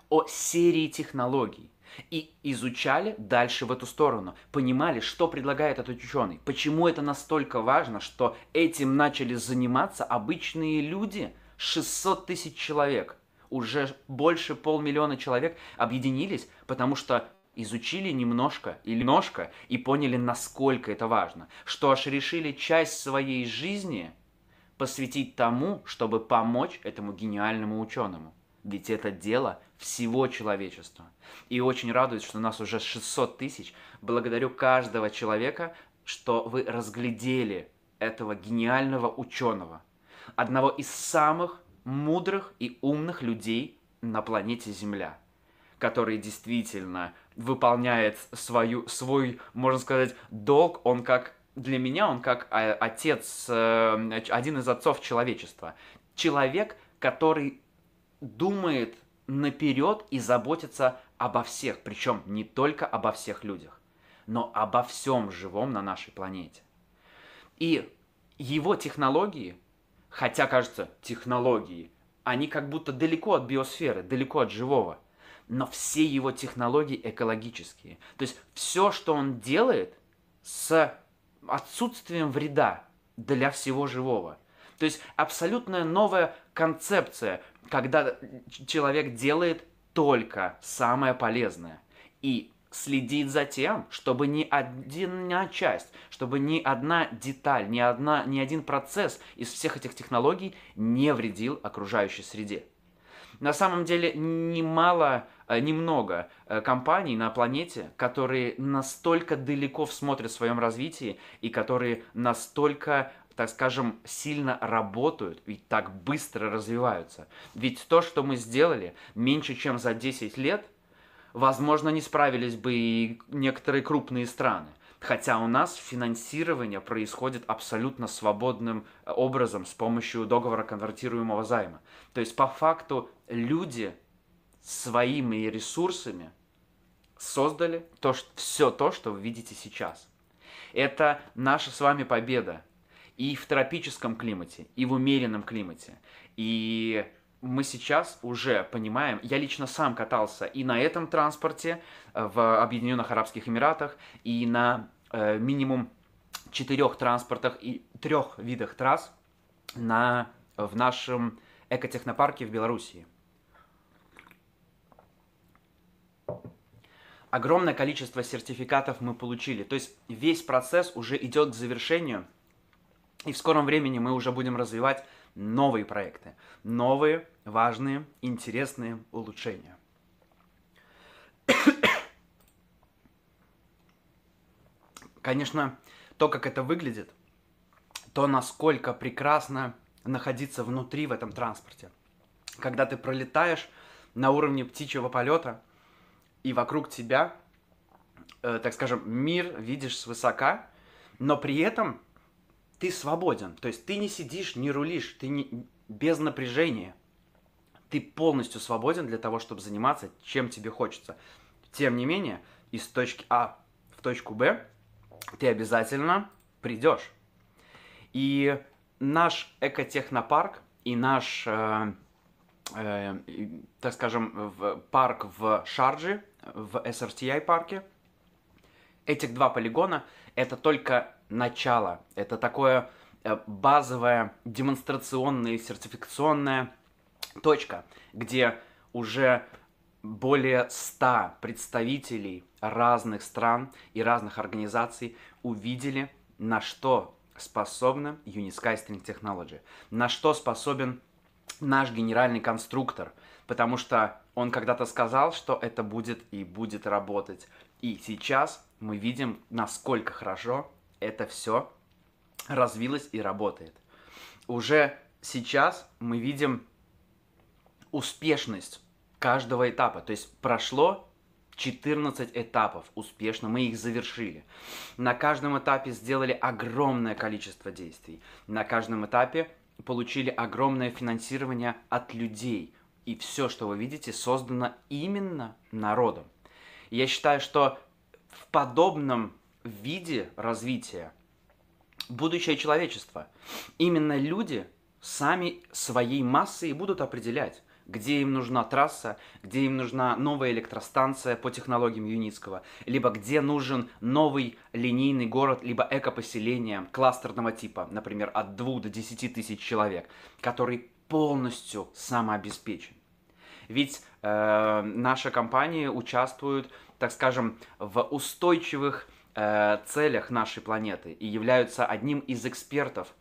[SPEAKER 2] о серии технологий и изучали дальше в эту сторону, понимали, что предлагает этот ученый, почему это настолько важно, что этим начали заниматься обычные люди, 600 тысяч человек, уже больше полмиллиона человек объединились, потому что изучили немножко или немножко и поняли, насколько это важно, что аж решили часть своей жизни посвятить тому, чтобы помочь этому гениальному ученому ведь это дело всего человечества. И очень радует, что у нас уже 600 тысяч. Благодарю каждого человека, что вы разглядели этого гениального ученого, одного из самых мудрых и умных людей на планете Земля, который действительно выполняет свою, свой, можно сказать, долг, он как для меня он как а, отец, э, один из отцов человечества. Человек, который думает наперед и заботится обо всех, причем не только обо всех людях, но обо всем живом на нашей планете. И его технологии, хотя кажется технологии, они как будто далеко от биосферы, далеко от живого, но все его технологии экологические. То есть все, что он делает с отсутствием вреда для всего живого. То есть абсолютная новая концепция, когда человек делает только самое полезное и следит за тем, чтобы ни одна часть, чтобы ни одна деталь, ни, одна, ни один процесс из всех этих технологий не вредил окружающей среде. На самом деле немало, э, немного э, компаний на планете, которые настолько далеко смотрят в своем развитии и которые настолько так скажем, сильно работают и так быстро развиваются. Ведь то, что мы сделали меньше, чем за 10 лет, возможно, не справились бы и некоторые крупные страны. Хотя у нас финансирование происходит абсолютно свободным э, образом с помощью договора конвертируемого займа. То есть по факту люди своими ресурсами создали то, что, все то, что вы видите сейчас. Это наша с вами победа и в тропическом климате, и в умеренном климате. И мы сейчас уже понимаем, я лично сам катался и на этом транспорте э, в Объединенных Арабских Эмиратах, и на э, минимум четырех транспортах и трех видах трасс на, в нашем экотехнопарке в Белоруссии. Огромное количество сертификатов мы получили. То есть весь процесс уже идет к завершению – и в скором времени мы уже будем развивать новые проекты, новые, важные, интересные улучшения. Конечно, то, как это выглядит, то, насколько прекрасно находиться внутри в этом транспорте. Когда ты пролетаешь на уровне птичьего полета, и вокруг тебя, э, так скажем, мир видишь свысока, но при этом ты свободен. То есть ты не сидишь, не рулишь, ты не, без напряжения. Ты полностью свободен для того, чтобы заниматься, чем тебе хочется. Тем не менее, из точки А в точку Б ты обязательно придешь. И наш экотехнопарк и наш, э, э, так скажем, в, парк в Шарджи, в SRTI парке, этих два полигона это только начало. Это такое э, базовая демонстрационная и сертификационная точка, где уже более ста представителей разных стран и разных организаций увидели, на что способна Unisky String Technology, на что способен наш генеральный конструктор, потому что он когда-то сказал, что это будет и будет работать. И сейчас мы видим, насколько хорошо это все развилось и работает. Уже сейчас мы видим успешность каждого этапа. То есть прошло 14 этапов успешно, мы их завершили. На каждом этапе сделали огромное количество действий. На каждом этапе получили огромное финансирование от людей. И все, что вы видите, создано именно народом. Я считаю, что в подобном в виде развития будущее человечество Именно люди сами своей массой будут определять, где им нужна трасса, где им нужна новая электростанция по технологиям Юницкого, либо где нужен новый линейный город, либо экопоселение кластерного типа, например, от 2 до 10 тысяч человек, который полностью самообеспечен. Ведь э, наши компании участвуют, так скажем, в устойчивых Э, целях нашей планеты и являются одним из экспертов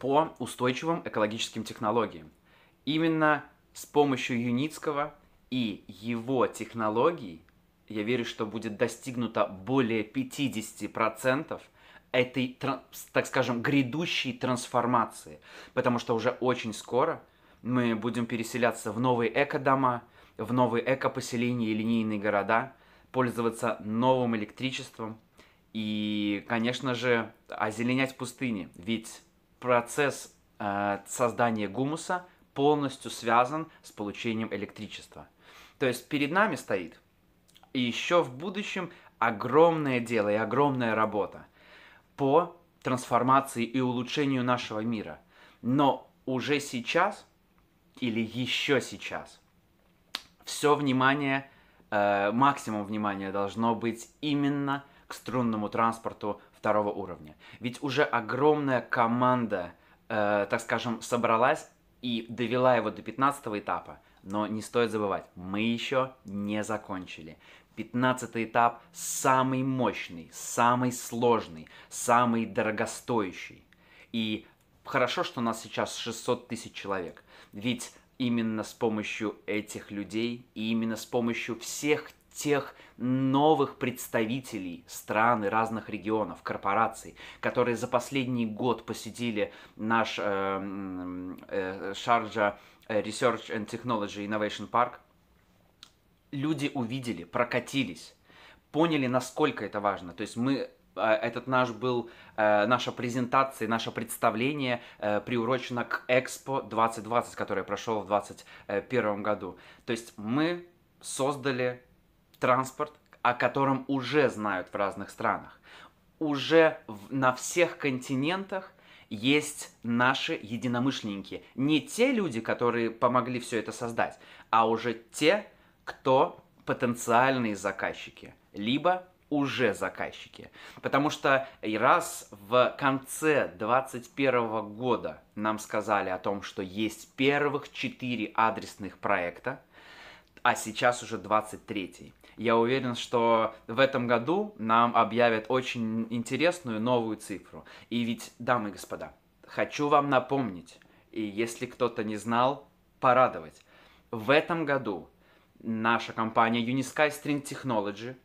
[SPEAKER 2] по устойчивым экологическим технологиям. Именно с помощью Юницкого и его технологий, я верю, что будет достигнуто более 50% этой, так скажем, грядущей трансформации. Потому что уже очень скоро мы будем переселяться в новые эко-дома, в новые эко-поселения и линейные города – пользоваться новым электричеством и, конечно же, озеленять пустыни. Ведь процесс э, создания гумуса полностью связан с получением электричества. То есть перед нами стоит и еще в будущем огромное дело и огромная работа по трансформации и улучшению нашего мира. Но уже сейчас или еще сейчас все внимание – э, максимум внимания должно быть именно к струнному транспорту второго уровня. Ведь уже огромная команда, э, так скажем, собралась и довела его до 15 этапа. Но не стоит забывать, мы еще не закончили. 15 этап самый мощный, самый сложный, самый дорогостоящий. И хорошо, что у нас сейчас 600 тысяч человек. Ведь именно с помощью этих людей и именно с помощью всех тех новых представителей стран и разных регионов, корпораций, которые за последний год посетили наш э, э, э, Sharjah Research and Technology Innovation Park, люди увидели, прокатились, поняли, насколько это важно. То есть мы а, этот наш был, э, наша презентация, наше представление э, приурочено к Экспо 2020, который прошел в 2021 году. То есть мы создали транспорт, о котором уже знают в разных странах. Уже на всех континентах есть наши единомышленники. Не те люди, которые помогли все это создать, а уже те, кто потенциальные заказчики, либо уже заказчики. Потому что и раз в конце 2021 года нам сказали о том, что есть первых 4 адресных проекта, а сейчас уже 23-й. Я уверен, что в этом году нам объявят очень интересную новую цифру. И ведь, дамы и господа, хочу вам напомнить, и если кто-то не знал, порадовать. В этом году наша компания Unisky String Technology –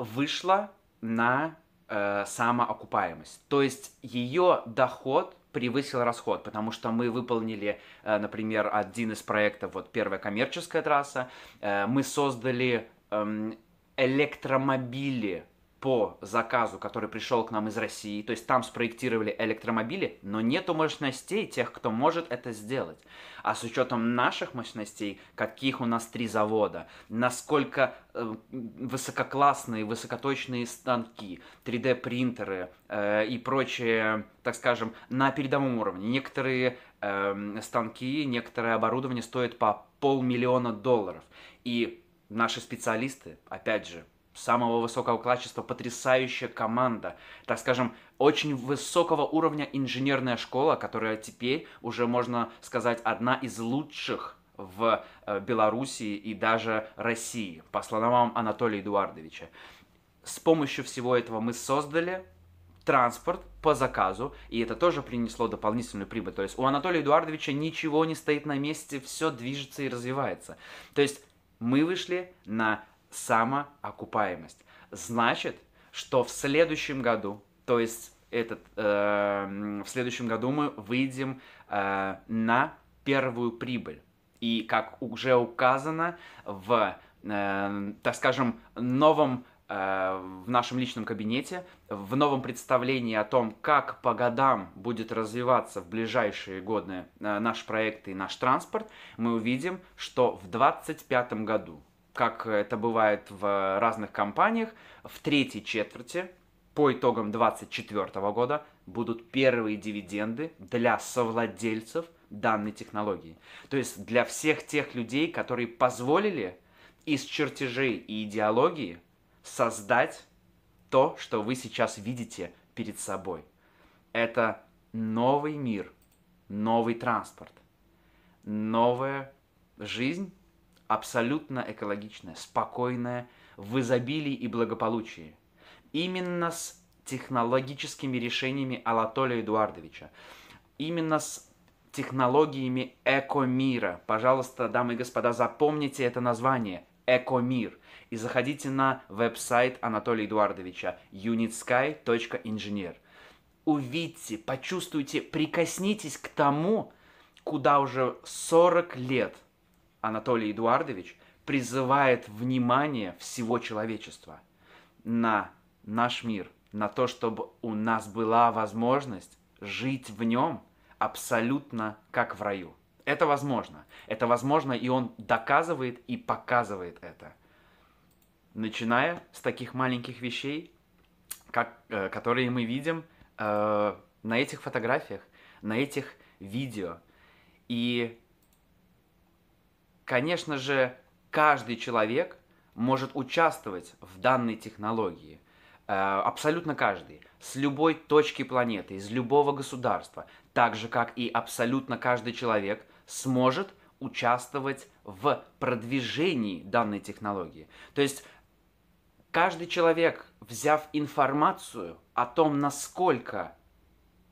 [SPEAKER 2] вышла на э, самоокупаемость. То есть ее доход превысил расход, потому что мы выполнили, э, например, один из проектов, вот первая коммерческая трасса, э, мы создали э, электромобили по заказу, который пришел к нам из России, то есть там спроектировали электромобили, но нету мощностей тех, кто может это сделать. А с учетом наших мощностей, каких у нас три завода, насколько э, высококлассные, высокоточные станки, 3D-принтеры э, и прочее, так скажем, на передовом уровне. Некоторые э, станки, некоторое оборудование стоит по полмиллиона долларов. И наши специалисты, опять же, самого высокого качества, потрясающая команда, так скажем, очень высокого уровня инженерная школа, которая теперь уже, можно сказать, одна из лучших в э, Белоруссии и даже России, по словам Анатолия Эдуардовича. С помощью всего этого мы создали транспорт по заказу, и это тоже принесло дополнительную прибыль. То есть у Анатолия Эдуардовича ничего не стоит на месте, все движется и развивается. То есть мы вышли на самоокупаемость. Значит, что в следующем году, то есть этот, э, в следующем году мы выйдем э, на первую прибыль. И как уже указано в, э, так скажем, новом э, в нашем личном кабинете, в новом представлении о том, как по годам будет развиваться в ближайшие годы э, наш проект и наш транспорт, мы увидим, что в 2025 году как это бывает в разных компаниях, в третьей четверти по итогам 2024 года будут первые дивиденды для совладельцев данной технологии. То есть для всех тех людей, которые позволили из чертежей и идеологии создать то, что вы сейчас видите перед собой. Это новый мир, новый транспорт, новая жизнь абсолютно экологичная, спокойная, в изобилии и благополучии. Именно с технологическими решениями Алатолия Эдуардовича, именно с технологиями Экомира. Пожалуйста, дамы и господа, запомните это название – Экомир. И заходите на веб-сайт Анатолия Эдуардовича unitsky.engineer. Увидьте, почувствуйте, прикоснитесь к тому, куда уже 40 лет – Анатолий Эдуардович призывает внимание всего человечества на наш мир, на то, чтобы у нас была возможность жить в нем абсолютно как в раю. Это возможно. Это возможно, и он доказывает и показывает это. Начиная с таких маленьких вещей, как, э, которые мы видим э, на этих фотографиях, на этих видео. И Конечно же, каждый человек может участвовать в данной технологии. Э, абсолютно каждый, с любой точки планеты, из любого государства, так же как и абсолютно каждый человек сможет участвовать в продвижении данной технологии. То есть каждый человек, взяв информацию о том, насколько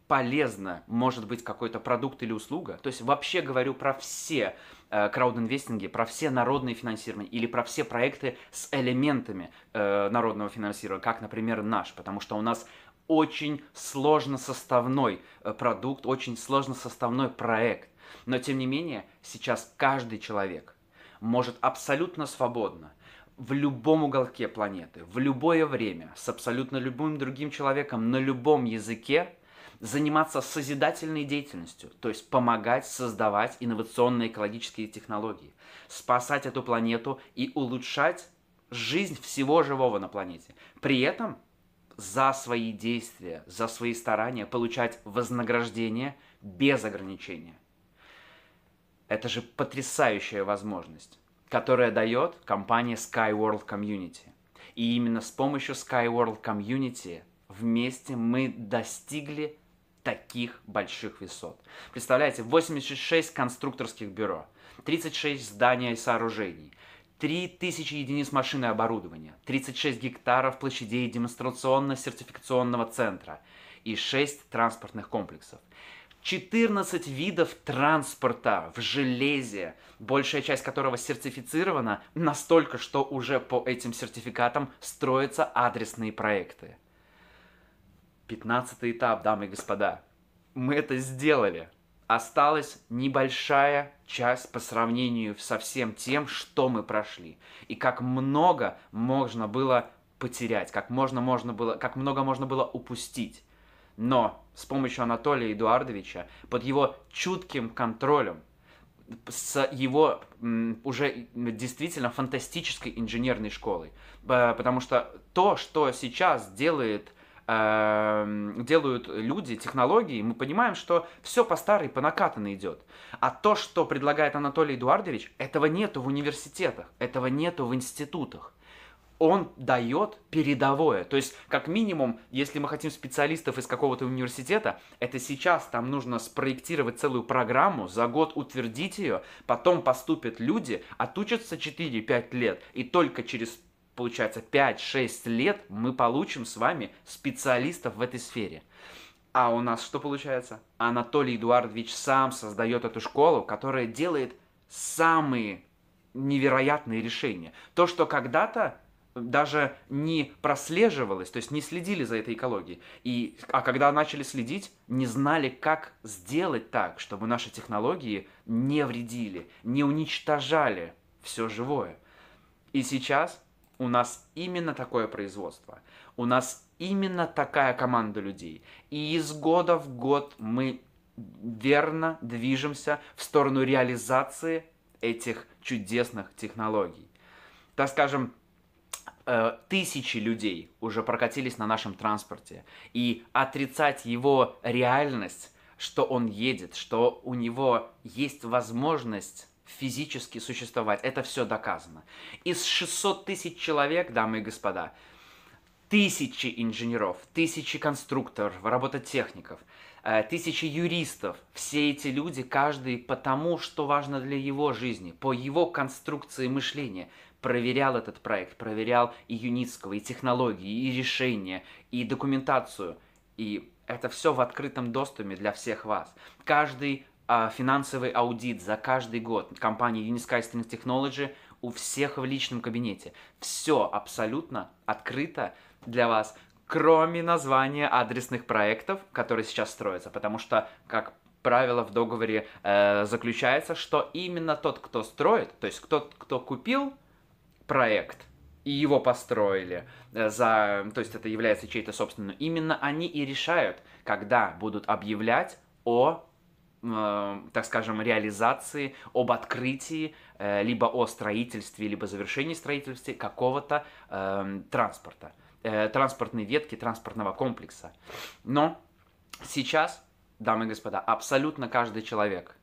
[SPEAKER 2] полезно может быть какой-то продукт или услуга, то есть вообще говорю про все э, краудинвестинге, про все народные финансирования или про все проекты с элементами э, народного финансирования, как, например, наш, потому что у нас очень сложно составной э, продукт, очень сложно составной проект. Но тем не менее, сейчас каждый человек может абсолютно свободно в любом уголке планеты, в любое время, с абсолютно любым другим человеком, на любом языке заниматься созидательной деятельностью, то есть помогать создавать инновационные экологические технологии, спасать эту планету и улучшать жизнь всего живого на планете. При этом за свои действия, за свои старания получать вознаграждение без ограничения. Это же потрясающая возможность, которая дает компания Skyworld Community. И именно с помощью Skyworld Community вместе мы достигли таких больших высот. Представляете, 86 конструкторских бюро, 36 зданий и сооружений, 3000 единиц машины и оборудования, 36 гектаров площадей демонстрационно-сертификационного центра и 6 транспортных комплексов. 14 видов транспорта в железе, большая часть которого сертифицирована настолько, что уже по этим сертификатам строятся адресные проекты. Пятнадцатый этап, дамы и господа. Мы это сделали. Осталась небольшая часть по сравнению со всем тем, что мы прошли. И как много можно было потерять, как, можно, можно было, как много можно было упустить. Но с помощью Анатолия Эдуардовича, под его чутким контролем, с его уже действительно фантастической инженерной школой. Э, потому что то, что сейчас делает Эм, делают люди, технологии, мы понимаем, что все по старой, по накатанной идет. А то, что предлагает Анатолий Эдуардович, этого нету в университетах, этого нету в институтах он дает передовое. То есть, как минимум, если мы хотим специалистов из какого-то университета, это сейчас там нужно спроектировать целую программу, за год утвердить ее, потом поступят люди, отучатся 4-5 лет, и только через получается, 5-6 лет мы получим с вами специалистов в этой сфере. А у нас что получается? Анатолий Эдуардович сам создает эту школу, которая делает самые невероятные решения. То, что когда-то даже не прослеживалось, то есть не следили за этой экологией. И, а когда начали следить, не знали, как сделать так, чтобы наши технологии не вредили, не уничтожали все живое. И сейчас у нас именно такое производство. У нас именно такая команда людей. И из года в год мы верно движемся в сторону реализации этих чудесных технологий. Так скажем, э, тысячи людей уже прокатились на нашем транспорте. И отрицать его реальность, что он едет, что у него есть возможность физически существовать. Это все доказано. Из 600 тысяч человек, дамы и господа, тысячи инженеров, тысячи конструкторов, робототехников, э, тысячи юристов, все эти люди, каждый потому, что важно для его жизни, по его конструкции мышления, проверял этот проект, проверял и Юницкого, и технологии, и решения, и документацию. И это все в открытом доступе для всех вас. Каждый а, финансовый аудит за каждый год компании Unisky Technology у всех в личном кабинете. Все абсолютно открыто для вас, кроме названия адресных проектов, которые сейчас строятся, потому что, как правило, в договоре э, заключается, что именно тот, кто строит, то есть тот, кто купил проект, и его построили э, за, то есть это является чьей то собственным, именно они и решают, когда будут объявлять о Э, так скажем, реализации, об открытии, э, либо о строительстве, либо завершении строительства какого-то эм, транспорта, э, транспортной ветки, транспортного комплекса. Но сейчас, дамы и господа, абсолютно каждый человек,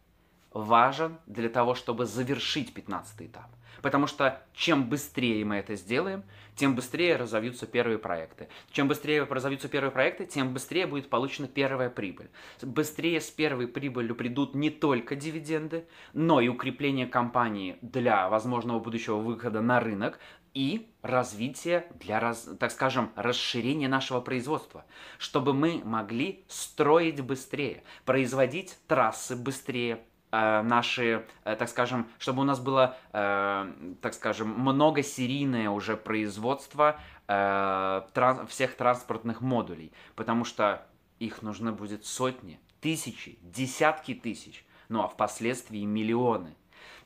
[SPEAKER 2] важен для того, чтобы завершить 15 этап. Потому что чем быстрее мы это сделаем, тем быстрее разовьются первые проекты. Чем быстрее разовьются первые проекты, тем быстрее будет получена первая прибыль. Быстрее с первой прибылью придут не только дивиденды, но и укрепление компании для возможного будущего выхода на рынок, и развитие для, так скажем, расширения нашего производства, чтобы мы могли строить быстрее, производить трассы быстрее, Э, наши, э, так скажем, чтобы у нас было, э, так скажем, многосерийное уже производство всех транспортных модулей, потому что их нужно будет сотни, тысячи, десятки тысяч, ну а впоследствии миллионы.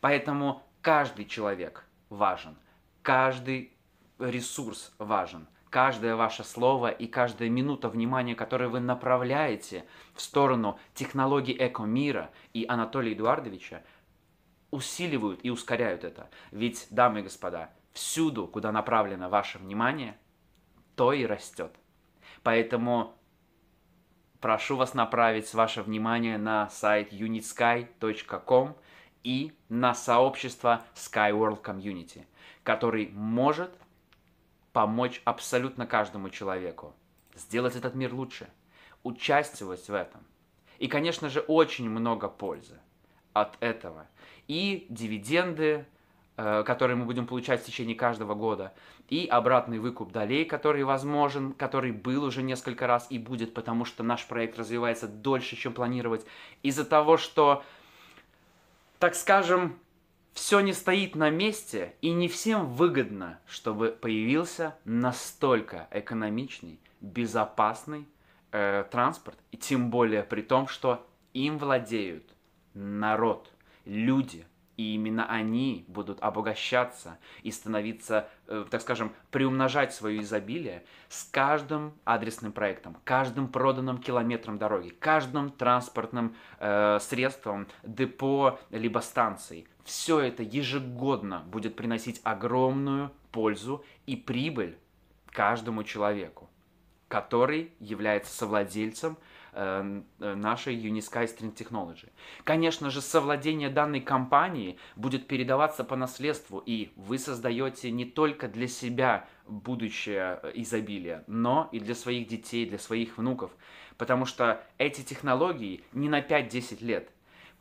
[SPEAKER 2] Поэтому каждый человек важен, каждый ресурс важен – каждое ваше слово и каждая минута внимания, которое вы направляете в сторону технологий эко-мира и Анатолия Эдуардовича, усиливают и ускоряют это. Ведь, дамы и господа, всюду, куда направлено ваше внимание, то и растет. Поэтому прошу вас направить ваше внимание на сайт unitsky.com и на сообщество Skyworld Community, который может помочь абсолютно каждому человеку, сделать этот мир лучше, участвовать в этом. И, конечно же, очень много пользы от этого. И дивиденды, э, которые мы будем получать в течение каждого года, и обратный выкуп долей, который возможен, который был уже несколько раз и будет, потому что наш проект развивается дольше, чем планировать, из-за того, что, так скажем, все не стоит на месте, и не всем выгодно, чтобы появился настолько экономичный, безопасный э, транспорт, и тем более при том, что им владеют народ, люди, и именно они будут обогащаться и становиться, э, так скажем, приумножать свое изобилие с каждым адресным проектом, каждым проданным километром дороги, каждым транспортным э, средством, депо либо станцией, все это ежегодно будет приносить огромную пользу и прибыль каждому человеку, который является совладельцем э, нашей Unisky String Technology. Конечно же, совладение данной компании будет передаваться по наследству, и вы создаете не только для себя будущее э, изобилие, но и для своих детей, для своих внуков, потому что эти технологии не на 5-10 лет –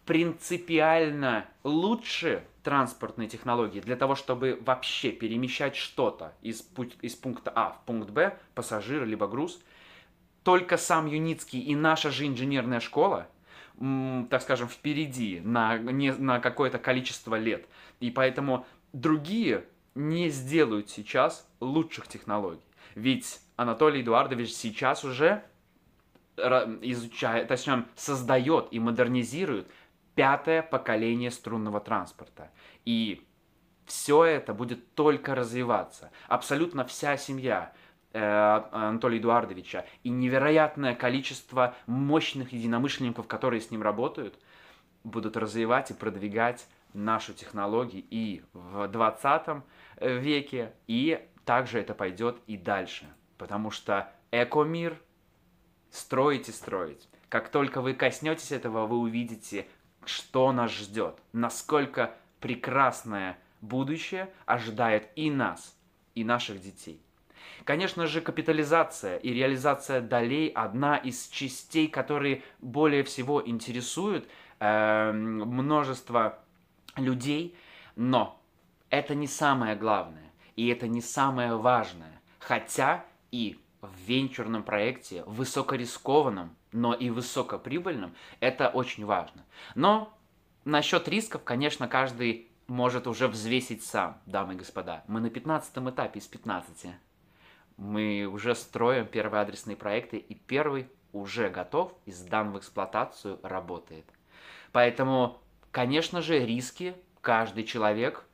[SPEAKER 2] принципиально лучше транспортные технологии для того, чтобы вообще перемещать что-то из, путь, из пункта А в пункт Б, пассажир либо груз, только сам Юницкий и наша же инженерная школа, так скажем, впереди на, не, на какое-то количество лет. И поэтому другие не сделают сейчас лучших технологий. Ведь Анатолий Эдуардович сейчас уже изучает, точнее, создает и модернизирует пятое поколение струнного транспорта. И все это будет только развиваться. Абсолютно вся семья э, Анатолия Эдуардовича и невероятное количество мощных единомышленников, которые с ним работают, будут развивать и продвигать нашу технологию и в 20 э, веке, и также это пойдет и дальше. Потому что экомир строить и строить. Как только вы коснетесь этого, вы увидите что нас ждет, насколько прекрасное будущее ожидает и нас, и наших детей. Конечно же, капитализация и реализация долей – одна из частей, которые более всего интересуют э, множество людей, но это не самое главное, и это не самое важное. Хотя и в венчурном проекте, высокорискованном, но и высокоприбыльным, это очень важно. Но насчет рисков, конечно, каждый может уже взвесить сам, дамы и господа. Мы на 15 этапе из 15. Мы уже строим первые адресные проекты, и первый уже готов и сдан в эксплуатацию, работает. Поэтому, конечно же, риски каждый человек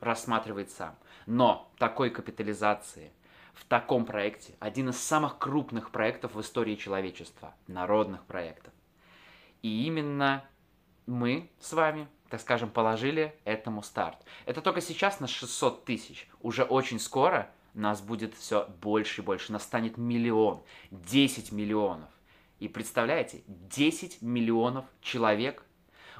[SPEAKER 2] рассматривает сам. Но такой капитализации – в таком проекте, один из самых крупных проектов в истории человечества, народных проектов. И именно мы с вами, так скажем, положили этому старт. Это только сейчас на 600 тысяч. Уже очень скоро нас будет все больше и больше. Нас станет миллион, 10 миллионов. И представляете, 10 миллионов человек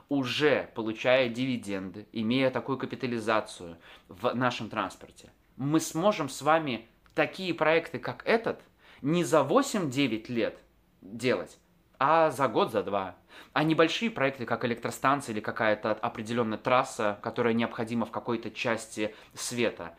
[SPEAKER 2] уже получая дивиденды, имея такую капитализацию в нашем транспорте, мы сможем с вами такие проекты, как этот, не за 8-9 лет делать, а за год, за два. А небольшие проекты, как электростанция или какая-то определенная трасса, которая необходима в какой-то части света,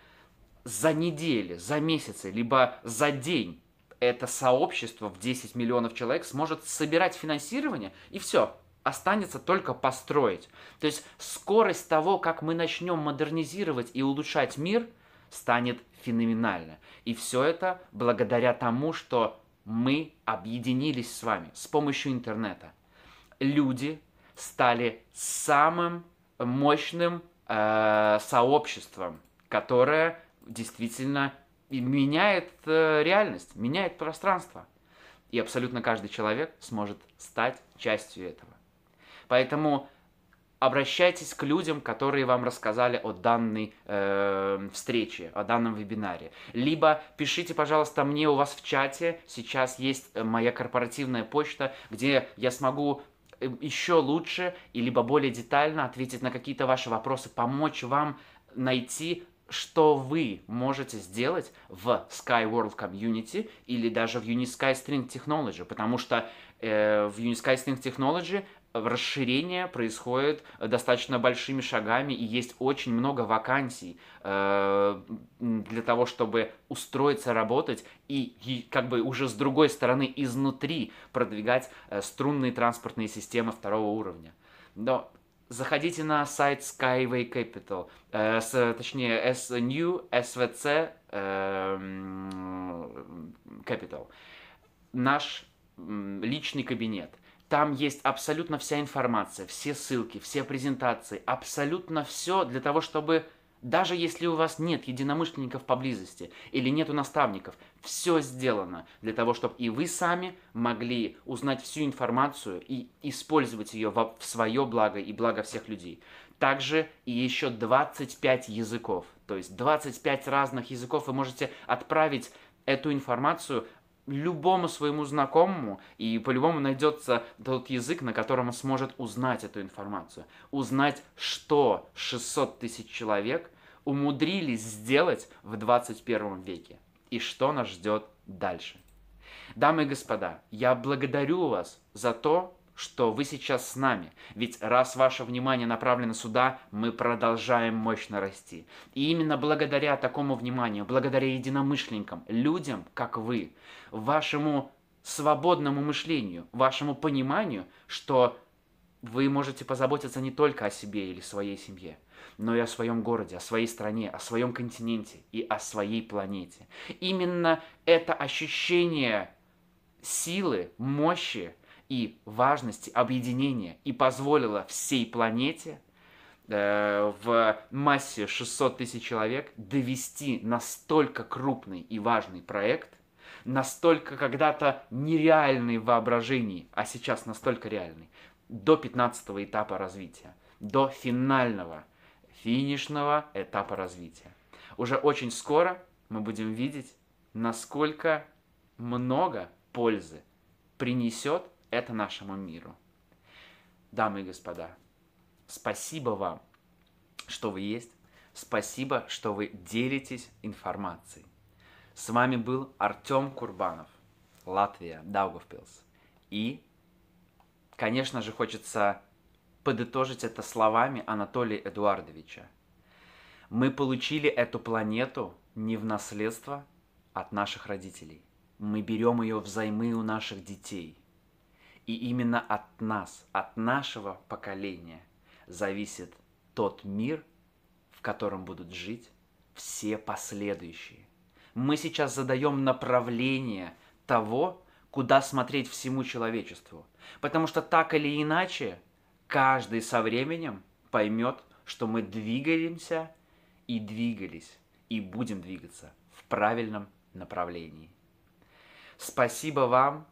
[SPEAKER 2] за недели, за месяцы, либо за день это сообщество в 10 миллионов человек сможет собирать финансирование, и все, останется только построить. То есть скорость того, как мы начнем модернизировать и улучшать мир – станет феноменально. И все это благодаря тому, что мы объединились с вами с помощью интернета. Люди стали самым мощным э, сообществом, которое действительно меняет э, реальность, меняет пространство. И абсолютно каждый человек сможет стать частью этого. Поэтому обращайтесь к людям, которые вам рассказали о данной э, встрече, о данном вебинаре. Либо пишите, пожалуйста, мне у вас в чате. Сейчас есть э, моя корпоративная почта, где я смогу э, еще лучше и либо более детально ответить на какие-то ваши вопросы, помочь вам найти что вы можете сделать в SkyWorld Community или даже в Unisky String Technology, потому что э, в Unisky String Technology расширение происходит э, достаточно большими шагами, и есть очень много вакансий э, для того, чтобы устроиться, работать и, и как бы уже с другой стороны изнутри продвигать э, струнные транспортные системы второго уровня. Но заходите на сайт Skyway Capital, э, с, точнее SNU SVC э, Capital. Наш личный кабинет. Там есть абсолютно вся информация, все ссылки, все презентации, абсолютно все для того, чтобы даже если у вас нет единомышленников поблизости или нет наставников, все сделано для того, чтобы и вы сами могли узнать всю информацию и использовать ее в свое благо и благо всех людей. Также и еще 25 языков, то есть 25 разных языков вы можете отправить эту информацию любому своему знакомому, и по-любому найдется тот язык, на котором он сможет узнать эту информацию. Узнать, что 600 тысяч человек умудрились сделать в 21 веке, и что нас ждет дальше. Дамы и господа, я благодарю вас за то, что вы сейчас с нами. Ведь раз ваше внимание направлено сюда, мы продолжаем мощно расти. И именно благодаря такому вниманию, благодаря единомышленникам, людям, как вы, вашему свободному мышлению, вашему пониманию, что вы можете позаботиться не только о себе или своей семье, но и о своем городе, о своей стране, о своем континенте и о своей планете. Именно это ощущение силы, мощи, и важности объединения и позволила всей планете э, в массе 600 тысяч человек довести настолько крупный и важный проект, настолько когда-то нереальный в воображении, а сейчас настолько реальный, до 15 этапа развития, до финального, финишного этапа развития. Уже очень скоро мы будем видеть, насколько много пользы принесет это нашему миру. Дамы и господа, спасибо вам, что вы есть. Спасибо, что вы делитесь информацией. С вами был Артем Курбанов, Латвия, Даугавпилс. И, конечно же, хочется подытожить это словами Анатолия Эдуардовича. Мы получили эту планету не в наследство от наших родителей. Мы берем ее взаймы у наших детей – и именно от нас, от нашего поколения зависит тот мир, в котором будут жить все последующие. Мы сейчас задаем направление того, куда смотреть всему человечеству. Потому что так или иначе, каждый со временем поймет, что мы двигаемся и двигались, и будем двигаться в правильном направлении. Спасибо вам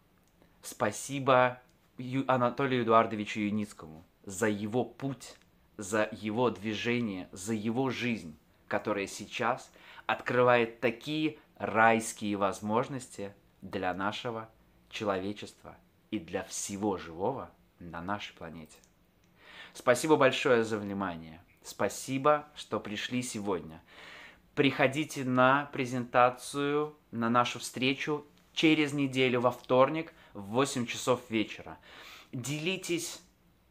[SPEAKER 2] Спасибо Анатолию Эдуардовичу Юницкому за его путь, за его движение, за его жизнь, которая сейчас открывает такие райские возможности для нашего человечества и для всего живого на нашей планете. Спасибо большое за внимание. Спасибо, что пришли сегодня. Приходите на презентацию, на нашу встречу через неделю во вторник – в 8 часов вечера. Делитесь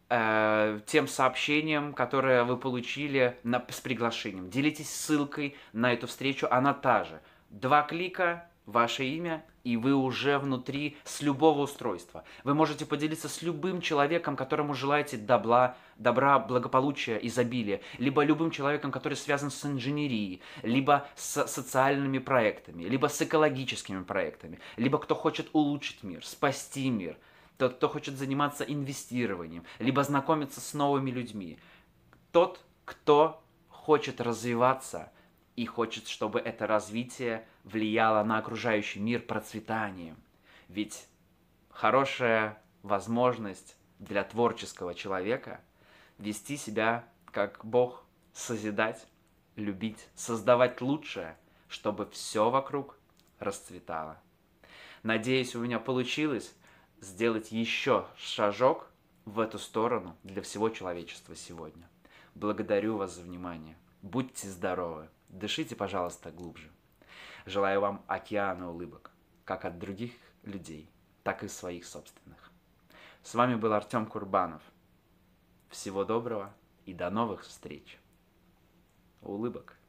[SPEAKER 2] э, тем сообщением, которое вы получили на, с приглашением. Делитесь ссылкой на эту встречу, она та же. Два клика, ваше имя, и вы уже внутри с любого устройства. Вы можете поделиться с любым человеком, которому желаете добра, добра, благополучия, изобилия, либо любым человеком, который связан с инженерией, либо с социальными проектами, либо с экологическими проектами, либо кто хочет улучшить мир, спасти мир, тот, кто хочет заниматься инвестированием, либо знакомиться с новыми людьми. Тот, кто хочет развиваться – и хочет, чтобы это развитие влияло на окружающий мир процветанием. Ведь хорошая возможность для творческого человека вести себя как Бог, созидать, любить, создавать лучшее, чтобы все вокруг расцветало. Надеюсь, у меня получилось сделать еще шажок в эту сторону для всего человечества сегодня. Благодарю вас за внимание. Будьте здоровы! Дышите, пожалуйста, глубже. Желаю вам океана улыбок, как от других людей, так и своих собственных. С вами был Артем Курбанов. Всего доброго и до новых встреч. Улыбок.